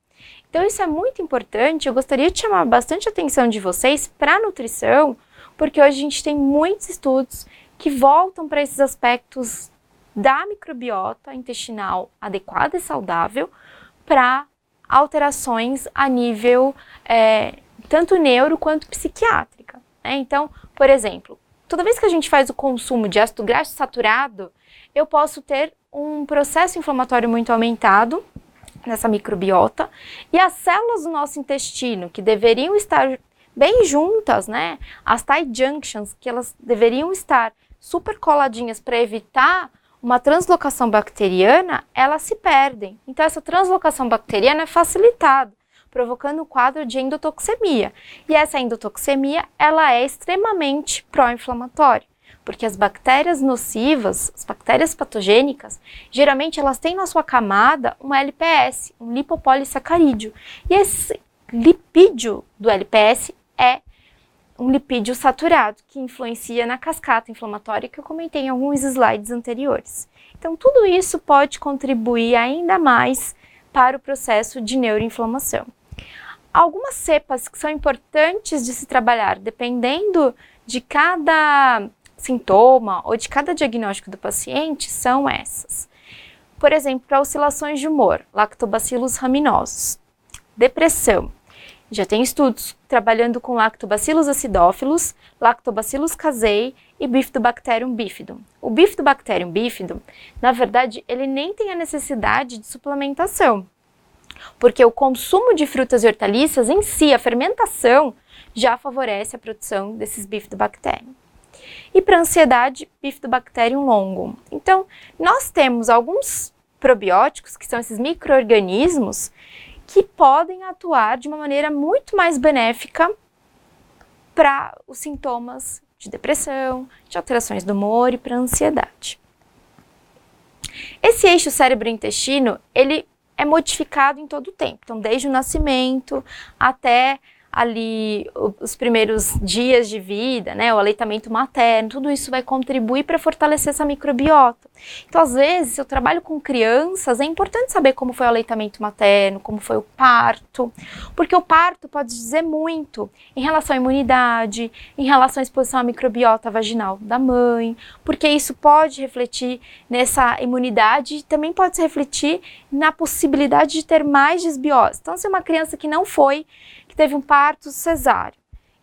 Então, isso é muito importante. Eu gostaria de chamar bastante atenção de vocês para a nutrição, porque hoje a gente tem muitos estudos que voltam para esses aspectos da microbiota intestinal adequada e saudável para alterações a nível é, tanto neuro quanto psiquiátrica. Né? Então, por exemplo, toda vez que a gente faz o consumo de ácido graxo saturado, eu posso ter um processo inflamatório muito aumentado nessa microbiota e as células do nosso intestino que deveriam estar bem juntas, né? As tight junctions que elas deveriam estar super coladinhas para evitar uma translocação bacteriana, elas se perdem. Então essa translocação bacteriana é facilitada, provocando o quadro de endotoxemia. E essa endotoxemia, ela é extremamente pró-inflamatória porque as bactérias nocivas, as bactérias patogênicas, geralmente elas têm na sua camada um LPS, um lipopolissacarídeo. E esse lipídio do LPS é um lipídio saturado que influencia na cascata inflamatória que eu comentei em alguns slides anteriores. Então, tudo isso pode contribuir ainda mais para o processo de neuroinflamação. Algumas cepas que são importantes de se trabalhar, dependendo de cada sintoma ou de cada diagnóstico do paciente são essas. Por exemplo, para oscilações de humor, lactobacilos raminosos. Depressão. Já tem estudos trabalhando com lactobacilos acidófilos, lactobacilos casei e bifidobacterium bifidum. O bifidobacterium bifidum, na verdade, ele nem tem a necessidade de suplementação, porque o consumo de frutas e hortaliças em si, a fermentação, já favorece a produção desses bifidobactérios. E para ansiedade, Bifidobacterium longum. Então, nós temos alguns probióticos, que são esses microorganismos, que podem atuar de uma maneira muito mais benéfica para os sintomas de depressão, de alterações do humor e para ansiedade. Esse eixo cérebro-intestino, ele é modificado em todo o tempo, então desde o nascimento até ali os primeiros dias de vida, né, o aleitamento materno, tudo isso vai contribuir para fortalecer essa microbiota. Então, às vezes, se eu trabalho com crianças, é importante saber como foi o aleitamento materno, como foi o parto, porque o parto pode dizer muito em relação à imunidade, em relação à exposição à microbiota vaginal da mãe, porque isso pode refletir nessa imunidade e também pode se refletir na possibilidade de ter mais desbiose. Então, se uma criança que não foi teve um parto cesáreo,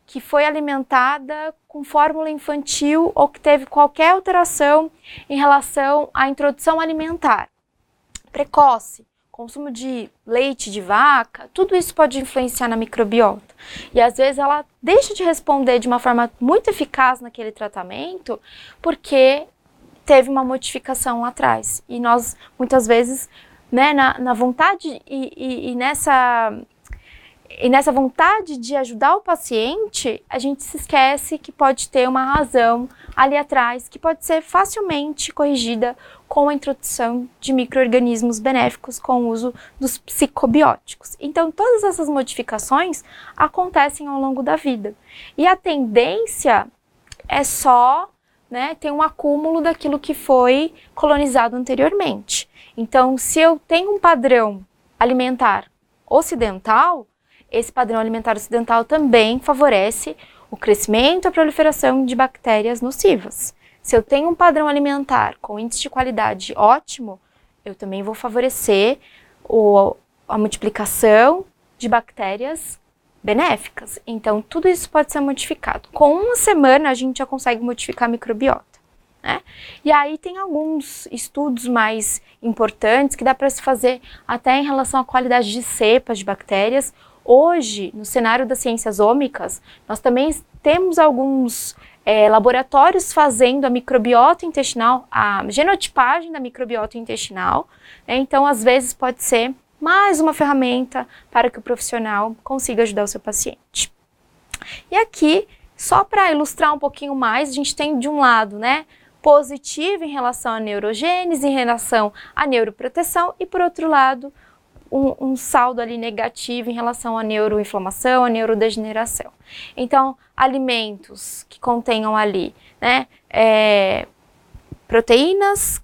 que foi alimentada com fórmula infantil ou que teve qualquer alteração em relação à introdução alimentar precoce, consumo de leite de vaca, tudo isso pode influenciar na microbiota. E às vezes ela deixa de responder de uma forma muito eficaz naquele tratamento porque teve uma modificação lá atrás. E nós, muitas vezes, né, na, na vontade e, e, e nessa e nessa vontade de ajudar o paciente, a gente se esquece que pode ter uma razão ali atrás que pode ser facilmente corrigida com a introdução de microorganismos benéficos com o uso dos psicobióticos. Então, todas essas modificações acontecem ao longo da vida. E a tendência é só né, ter um acúmulo daquilo que foi colonizado anteriormente. Então, se eu tenho um padrão alimentar ocidental, esse padrão alimentar ocidental também favorece o crescimento e a proliferação de bactérias nocivas. Se eu tenho um padrão alimentar com índice de qualidade ótimo, eu também vou favorecer o, a multiplicação de bactérias benéficas. Então, tudo isso pode ser modificado. Com uma semana, a gente já consegue modificar a microbiota. Né? E aí, tem alguns estudos mais importantes que dá para se fazer até em relação à qualidade de cepas de bactérias Hoje, no cenário das ciências ômicas, nós também temos alguns é, laboratórios fazendo a microbiota intestinal, a genotipagem da microbiota intestinal. Né? Então, às vezes, pode ser mais uma ferramenta para que o profissional consiga ajudar o seu paciente. E aqui, só para ilustrar um pouquinho mais, a gente tem de um lado, né, positivo em relação à neurogênese, em relação à neuroproteção, e por outro lado, um, um, saldo ali negativo em relação à neuroinflamação, à neurodegeneração. Então, alimentos que contenham ali, né, é, proteínas,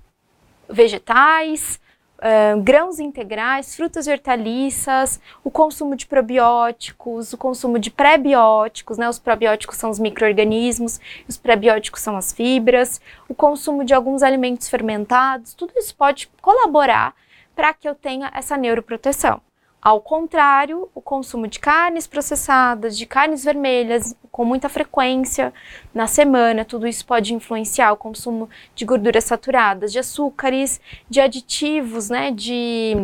vegetais, é, grãos integrais, frutas e hortaliças, o consumo de probióticos, o consumo de pré-bióticos, né? Os probióticos são os micro-organismos, os pré-bióticos são as fibras, o consumo de alguns alimentos fermentados, tudo isso pode colaborar para que eu tenha essa neuroproteção. Ao contrário, o consumo de carnes processadas, de carnes vermelhas, com muita frequência na semana, tudo isso pode influenciar o consumo de gorduras saturadas, de açúcares, de aditivos, né, de,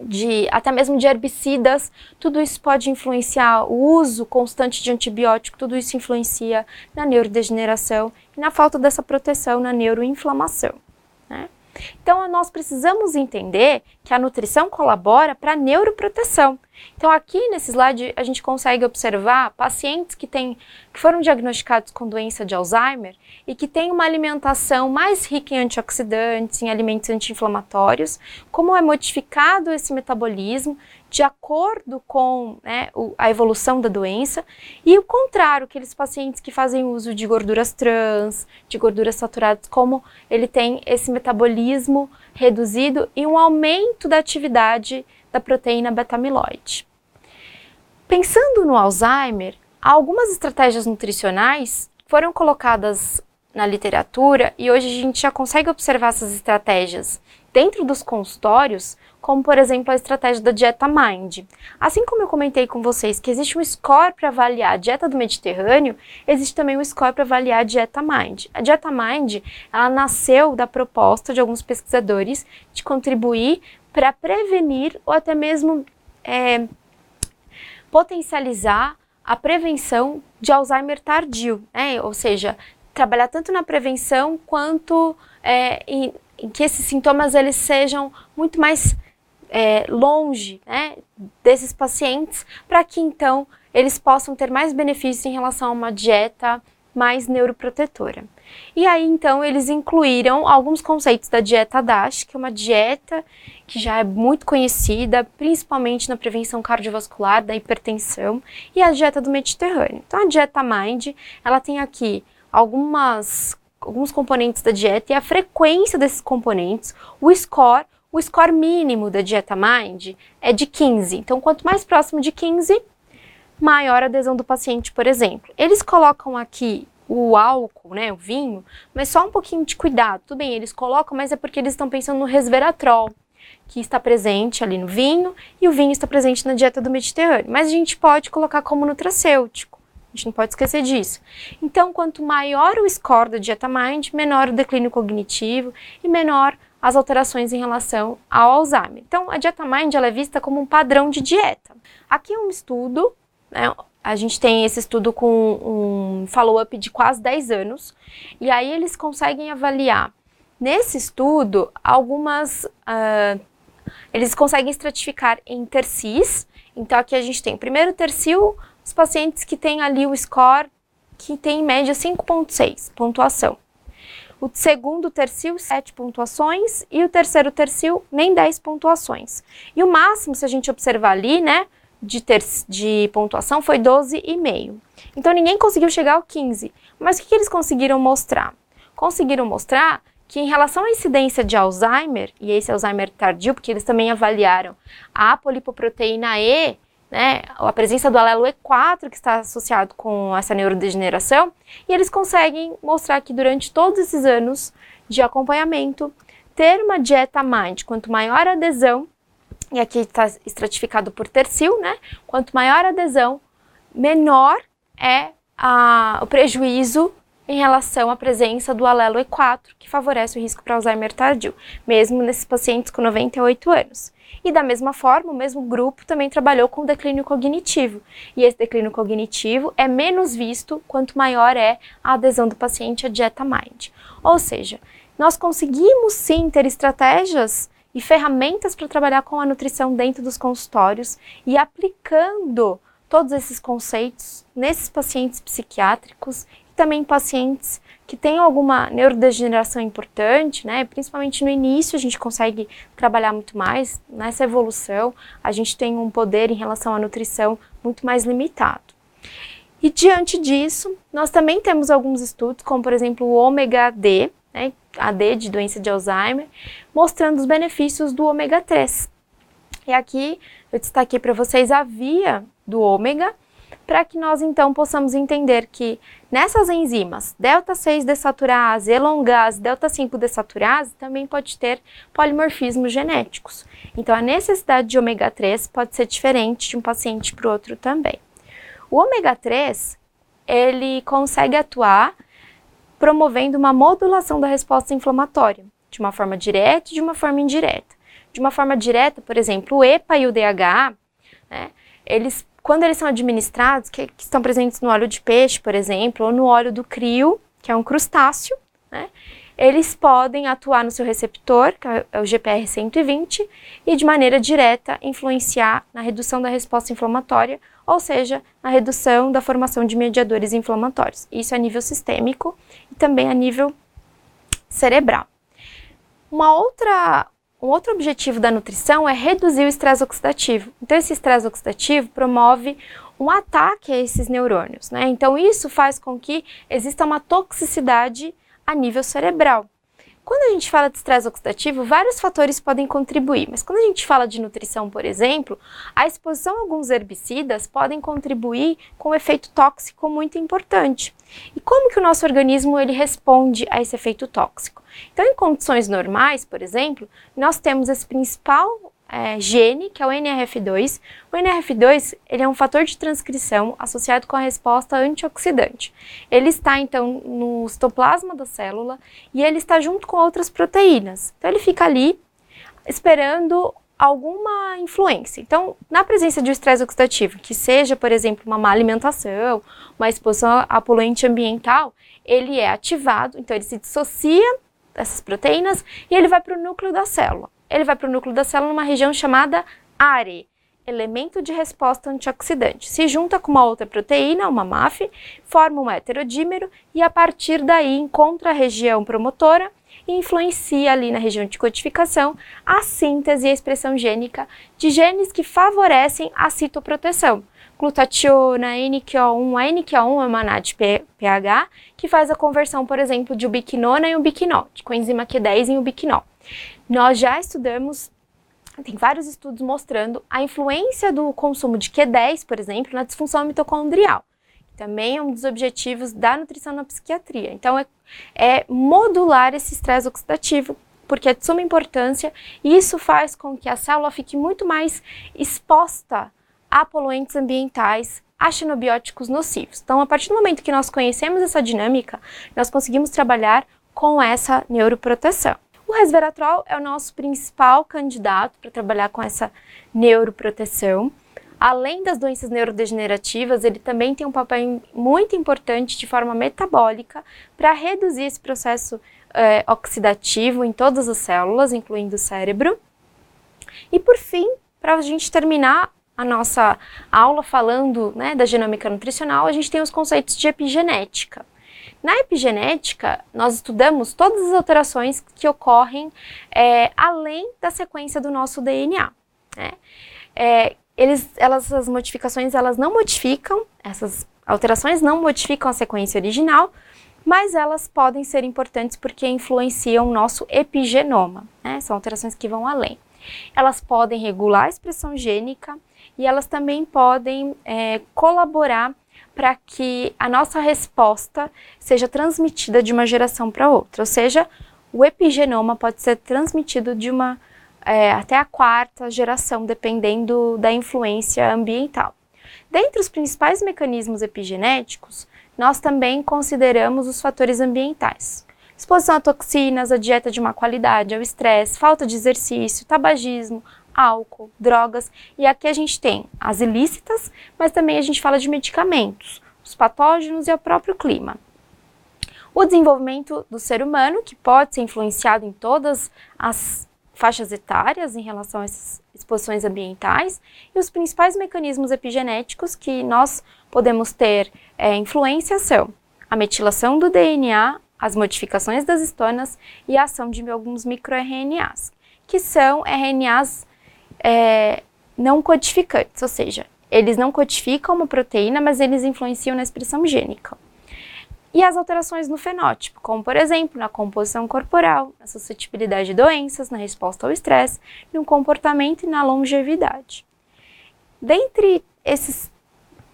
de até mesmo de herbicidas, tudo isso pode influenciar o uso constante de antibiótico, tudo isso influencia na neurodegeneração e na falta dessa proteção na neuroinflamação. Né? Então, nós precisamos entender que a nutrição colabora para a neuroproteção. Então, aqui nesse slide, a gente consegue observar pacientes que, têm, que foram diagnosticados com doença de Alzheimer e que têm uma alimentação mais rica em antioxidantes, em alimentos anti-inflamatórios, como é modificado esse metabolismo, de acordo com né, a evolução da doença, e o contrário, aqueles pacientes que fazem uso de gorduras trans, de gorduras saturadas, como ele tem esse metabolismo reduzido e um aumento da atividade da proteína beta-amiloide. Pensando no Alzheimer, algumas estratégias nutricionais foram colocadas na literatura e hoje a gente já consegue observar essas estratégias dentro dos consultórios, como por exemplo a estratégia da dieta Mind. Assim como eu comentei com vocês que existe um score para avaliar a dieta do Mediterrâneo, existe também um score para avaliar a dieta Mind. A dieta Mind, ela nasceu da proposta de alguns pesquisadores de contribuir para prevenir ou até mesmo é, potencializar a prevenção de Alzheimer tardio, né? ou seja, trabalhar tanto na prevenção quanto é, em, em que esses sintomas eles sejam muito mais é, longe né, desses pacientes, para que então eles possam ter mais benefícios em relação a uma dieta mais neuroprotetora. E aí então eles incluíram alguns conceitos da dieta DASH, que é uma dieta que já é muito conhecida, principalmente na prevenção cardiovascular, da hipertensão, e a dieta do Mediterrâneo. Então a dieta MIND, ela tem aqui algumas alguns componentes da dieta e a frequência desses componentes, o score, o score mínimo da dieta Mind é de 15. Então, quanto mais próximo de 15, maior a adesão do paciente, por exemplo. Eles colocam aqui o álcool, né, o vinho, mas só um pouquinho de cuidado. Tudo bem, eles colocam, mas é porque eles estão pensando no resveratrol, que está presente ali no vinho, e o vinho está presente na dieta do Mediterrâneo. Mas a gente pode colocar como nutracêutico. A gente não pode esquecer disso. Então, quanto maior o score da dieta mind, menor o declínio cognitivo e menor as alterações em relação ao Alzheimer. Então, a mind ela é vista como um padrão de dieta. Aqui é um estudo, né, a gente tem esse estudo com um follow-up de quase 10 anos, e aí eles conseguem avaliar nesse estudo algumas. Uh, eles conseguem estratificar em tercis. Então, aqui a gente tem o primeiro tercio, os pacientes que têm ali o score que tem em média 5.6 pontuação. O segundo tercio, 7 pontuações, e o terceiro tercio, nem 10 pontuações. E o máximo, se a gente observar ali, né, de, ter de pontuação foi 12,5. Então ninguém conseguiu chegar ao 15. Mas o que, que eles conseguiram mostrar? Conseguiram mostrar que em relação à incidência de Alzheimer, e esse Alzheimer tardio, porque eles também avaliaram a polipoproteína E, né, a presença do alelo E4, que está associado com essa neurodegeneração, e eles conseguem mostrar que durante todos esses anos de acompanhamento, ter uma dieta MIND, quanto maior a adesão, e aqui está estratificado por tercil, né, quanto maior a adesão, menor é a, o prejuízo em relação à presença do alelo E4, que favorece o risco para Alzheimer tardio, mesmo nesses pacientes com 98 anos. E da mesma forma, o mesmo grupo também trabalhou com declínio cognitivo. E esse declínio cognitivo é menos visto quanto maior é a adesão do paciente à dieta MIND. Ou seja, nós conseguimos sim ter estratégias e ferramentas para trabalhar com a nutrição dentro dos consultórios e aplicando todos esses conceitos nesses pacientes psiquiátricos e também pacientes que tem alguma neurodegeneração importante, né? Principalmente no início a gente consegue trabalhar muito mais nessa evolução, a gente tem um poder em relação à nutrição muito mais limitado. E diante disso, nós também temos alguns estudos, como por exemplo o ômega D, né, AD de doença de Alzheimer, mostrando os benefícios do ômega 3. E aqui eu destaquei para vocês a via do ômega, para que nós então possamos entender que nessas enzimas delta 6 desaturase, elongase, delta 5 desaturase também pode ter polimorfismos genéticos. Então a necessidade de ômega 3 pode ser diferente de um paciente para o outro também. O ômega 3, ele consegue atuar promovendo uma modulação da resposta inflamatória, de uma forma direta e de uma forma indireta. De uma forma direta, por exemplo, o EPA e o DHA, né, eles quando eles são administrados, que, que estão presentes no óleo de peixe, por exemplo, ou no óleo do crio, que é um crustáceo, né? eles podem atuar no seu receptor, que é o é GPR120, e de maneira direta influenciar na redução da resposta inflamatória, ou seja, na redução da formação de mediadores inflamatórios. Isso a é nível sistêmico e também a nível cerebral. Uma outra um outro objetivo da nutrição é reduzir o estresse oxidativo. Então, esse estresse oxidativo promove um ataque a esses neurônios, né? Então, isso faz com que exista uma toxicidade a nível cerebral. Quando a gente fala de estresse oxidativo, vários fatores podem contribuir, mas quando a gente fala de nutrição, por exemplo, a exposição a alguns herbicidas podem contribuir com um efeito tóxico muito importante. E como que o nosso organismo ele responde a esse efeito tóxico? Então, em condições normais, por exemplo, nós temos esse principal é, gene, que é o NRF2. O NRF2 ele é um fator de transcrição associado com a resposta antioxidante. Ele está, então, no citoplasma da célula e ele está junto com outras proteínas. Então, ele fica ali esperando alguma influência. Então, na presença de um estresse oxidativo, que seja, por exemplo, uma má alimentação, uma exposição a poluente ambiental, ele é ativado, então ele se dissocia essas proteínas e ele vai para o núcleo da célula. Ele vai para o núcleo da célula numa região chamada ARE, elemento de resposta antioxidante. Se junta com uma outra proteína, uma MAF, forma um heterodímero e a partir daí encontra a região promotora e influencia ali na região de codificação a síntese e a expressão gênica de genes que favorecem a citoproteção glutationa, NQO1. A NQO1 é uma NAD pH que faz a conversão, por exemplo, de ubiquinona em ubiquinol, de coenzima Q10 em ubiquinol. Nós já estudamos tem vários estudos mostrando a influência do consumo de Q10, por exemplo, na disfunção mitocondrial. que Também é um dos objetivos da nutrição na psiquiatria. Então, é, é modular esse estresse oxidativo, porque é de suma importância e isso faz com que a célula fique muito mais exposta a poluentes ambientais, a xenobióticos nocivos. Então, a partir do momento que nós conhecemos essa dinâmica, nós conseguimos trabalhar com essa neuroproteção. O resveratrol é o nosso principal candidato para trabalhar com essa neuroproteção. Além das doenças neurodegenerativas, ele também tem um papel muito importante de forma metabólica para reduzir esse processo eh, oxidativo em todas as células, incluindo o cérebro. E por fim, para a gente terminar a nossa aula falando né, da genômica nutricional, a gente tem os conceitos de epigenética. Na epigenética, nós estudamos todas as alterações que ocorrem é, além da sequência do nosso DNA. Né? É, eles, elas, as modificações, elas não modificam, essas alterações não modificam a sequência original, mas elas podem ser importantes porque influenciam o nosso epigenoma, né? são alterações que vão além. Elas podem regular a expressão gênica, e elas também podem é, colaborar para que a nossa resposta seja transmitida de uma geração para outra, ou seja, o epigenoma pode ser transmitido de uma é, até a quarta geração, dependendo da influência ambiental. Dentre os principais mecanismos epigenéticos, nós também consideramos os fatores ambientais. Exposição a toxinas, a dieta de má qualidade, ao estresse, falta de exercício, tabagismo, álcool, drogas. E aqui a gente tem as ilícitas, mas também a gente fala de medicamentos, os patógenos e o próprio clima. O desenvolvimento do ser humano, que pode ser influenciado em todas as faixas etárias em relação a essas exposições ambientais, e os principais mecanismos epigenéticos que nós podemos ter é, influência são a metilação do DNA, as modificações das histonas e a ação de alguns microRNAs, que são RNAs é, não codificantes, ou seja, eles não codificam uma proteína, mas eles influenciam na expressão gênica. E as alterações no fenótipo, como por exemplo na composição corporal, na suscetibilidade a doenças, na resposta ao estresse, no comportamento e na longevidade. Dentre esses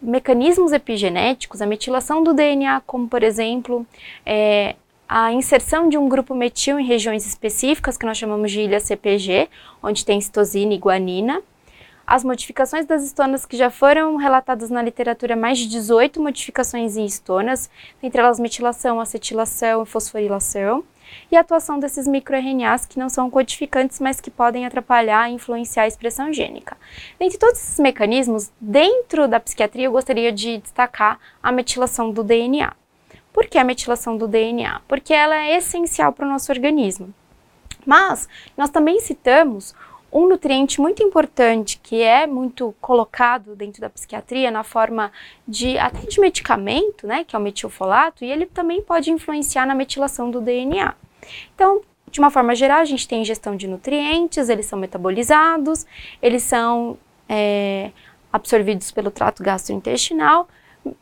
mecanismos epigenéticos, a metilação do DNA, como por exemplo é, a inserção de um grupo metil em regiões específicas, que nós chamamos de ilha CPG, onde tem citosina e guanina, as modificações das estonas que já foram relatadas na literatura, mais de 18 modificações em estonas, entre elas metilação, acetilação e fosforilação, e a atuação desses microRNAs que não são codificantes, mas que podem atrapalhar e influenciar a expressão gênica. Dentre todos esses mecanismos, dentro da psiquiatria, eu gostaria de destacar a metilação do DNA. Por que a metilação do DNA? Porque ela é essencial para o nosso organismo. Mas nós também citamos um nutriente muito importante que é muito colocado dentro da psiquiatria na forma de até de medicamento, né, que é o metilfolato, e ele também pode influenciar na metilação do DNA. Então, de uma forma geral, a gente tem ingestão de nutrientes, eles são metabolizados, eles são é, absorvidos pelo trato gastrointestinal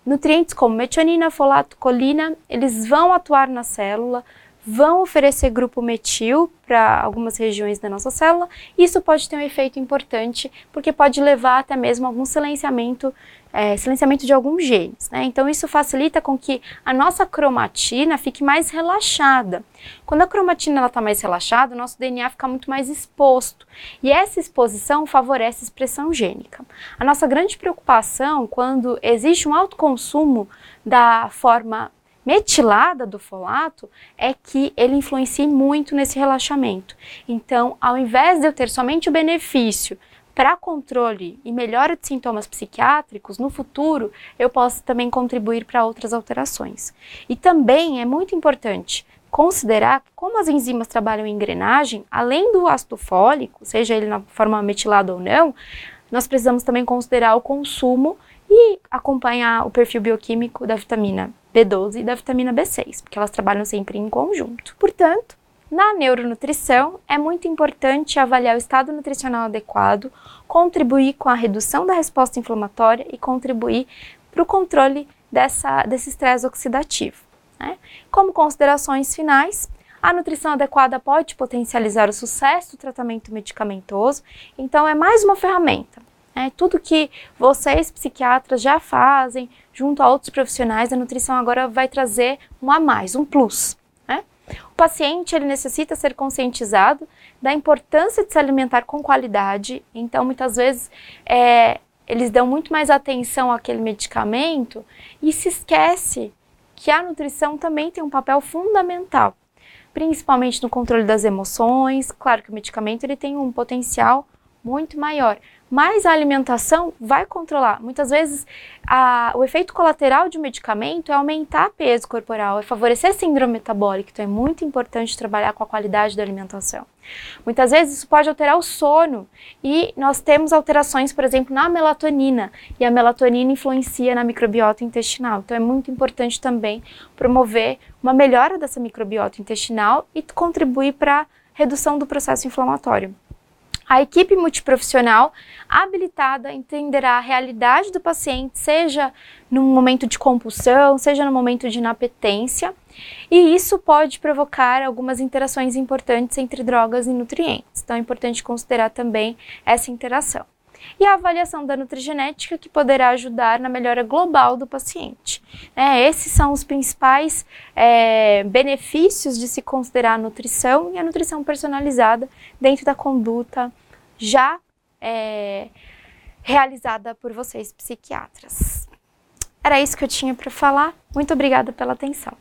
nutrientes como metionina, folato, colina, eles vão atuar na célula, vão oferecer grupo metil para algumas regiões da nossa célula. Isso pode ter um efeito importante, porque pode levar até mesmo algum silenciamento, é, silenciamento de alguns genes. Né? Então, isso facilita com que a nossa cromatina fique mais relaxada. Quando a cromatina está mais relaxada, o nosso DNA fica muito mais exposto. E essa exposição favorece a expressão gênica. A nossa grande preocupação quando existe um alto consumo da forma metilada do folato é que ele influencia muito nesse relaxamento. Então, ao invés de eu ter somente o benefício para controle e melhora de sintomas psiquiátricos, no futuro eu posso também contribuir para outras alterações. E também é muito importante considerar que como as enzimas trabalham em engrenagem, além do ácido fólico, seja ele na forma metilada ou não, nós precisamos também considerar o consumo e acompanhar o perfil bioquímico da vitamina B12 e da vitamina B6, porque elas trabalham sempre em conjunto. Portanto, na neuronutrição, é muito importante avaliar o estado nutricional adequado, contribuir com a redução da resposta inflamatória e contribuir para o controle dessa, desse estresse oxidativo. Né? Como considerações finais, a nutrição adequada pode potencializar o sucesso do tratamento medicamentoso, então é mais uma ferramenta é, tudo que vocês, psiquiatras, já fazem junto a outros profissionais, a nutrição agora vai trazer um a mais, um plus. Né? O paciente ele necessita ser conscientizado da importância de se alimentar com qualidade, então muitas vezes é, eles dão muito mais atenção àquele medicamento e se esquece que a nutrição também tem um papel fundamental, principalmente no controle das emoções. Claro que o medicamento ele tem um potencial muito maior, mas a alimentação vai controlar. Muitas vezes, a, o efeito colateral de um medicamento é aumentar peso corporal, é favorecer síndrome metabólica, então é muito importante trabalhar com a qualidade da alimentação. Muitas vezes isso pode alterar o sono e nós temos alterações, por exemplo, na melatonina, e a melatonina influencia na microbiota intestinal. Então é muito importante também promover uma melhora dessa microbiota intestinal e contribuir para redução do processo inflamatório. A equipe multiprofissional habilitada entenderá a realidade do paciente, seja no momento de compulsão, seja no momento de inapetência, e isso pode provocar algumas interações importantes entre drogas e nutrientes. Então é importante considerar também essa interação. E a avaliação da nutrigenética, que poderá ajudar na melhora global do paciente. É, esses são os principais é, benefícios de se considerar a nutrição e a nutrição personalizada dentro da conduta já é, realizada por vocês, psiquiatras. Era isso que eu tinha para falar. Muito obrigada pela atenção.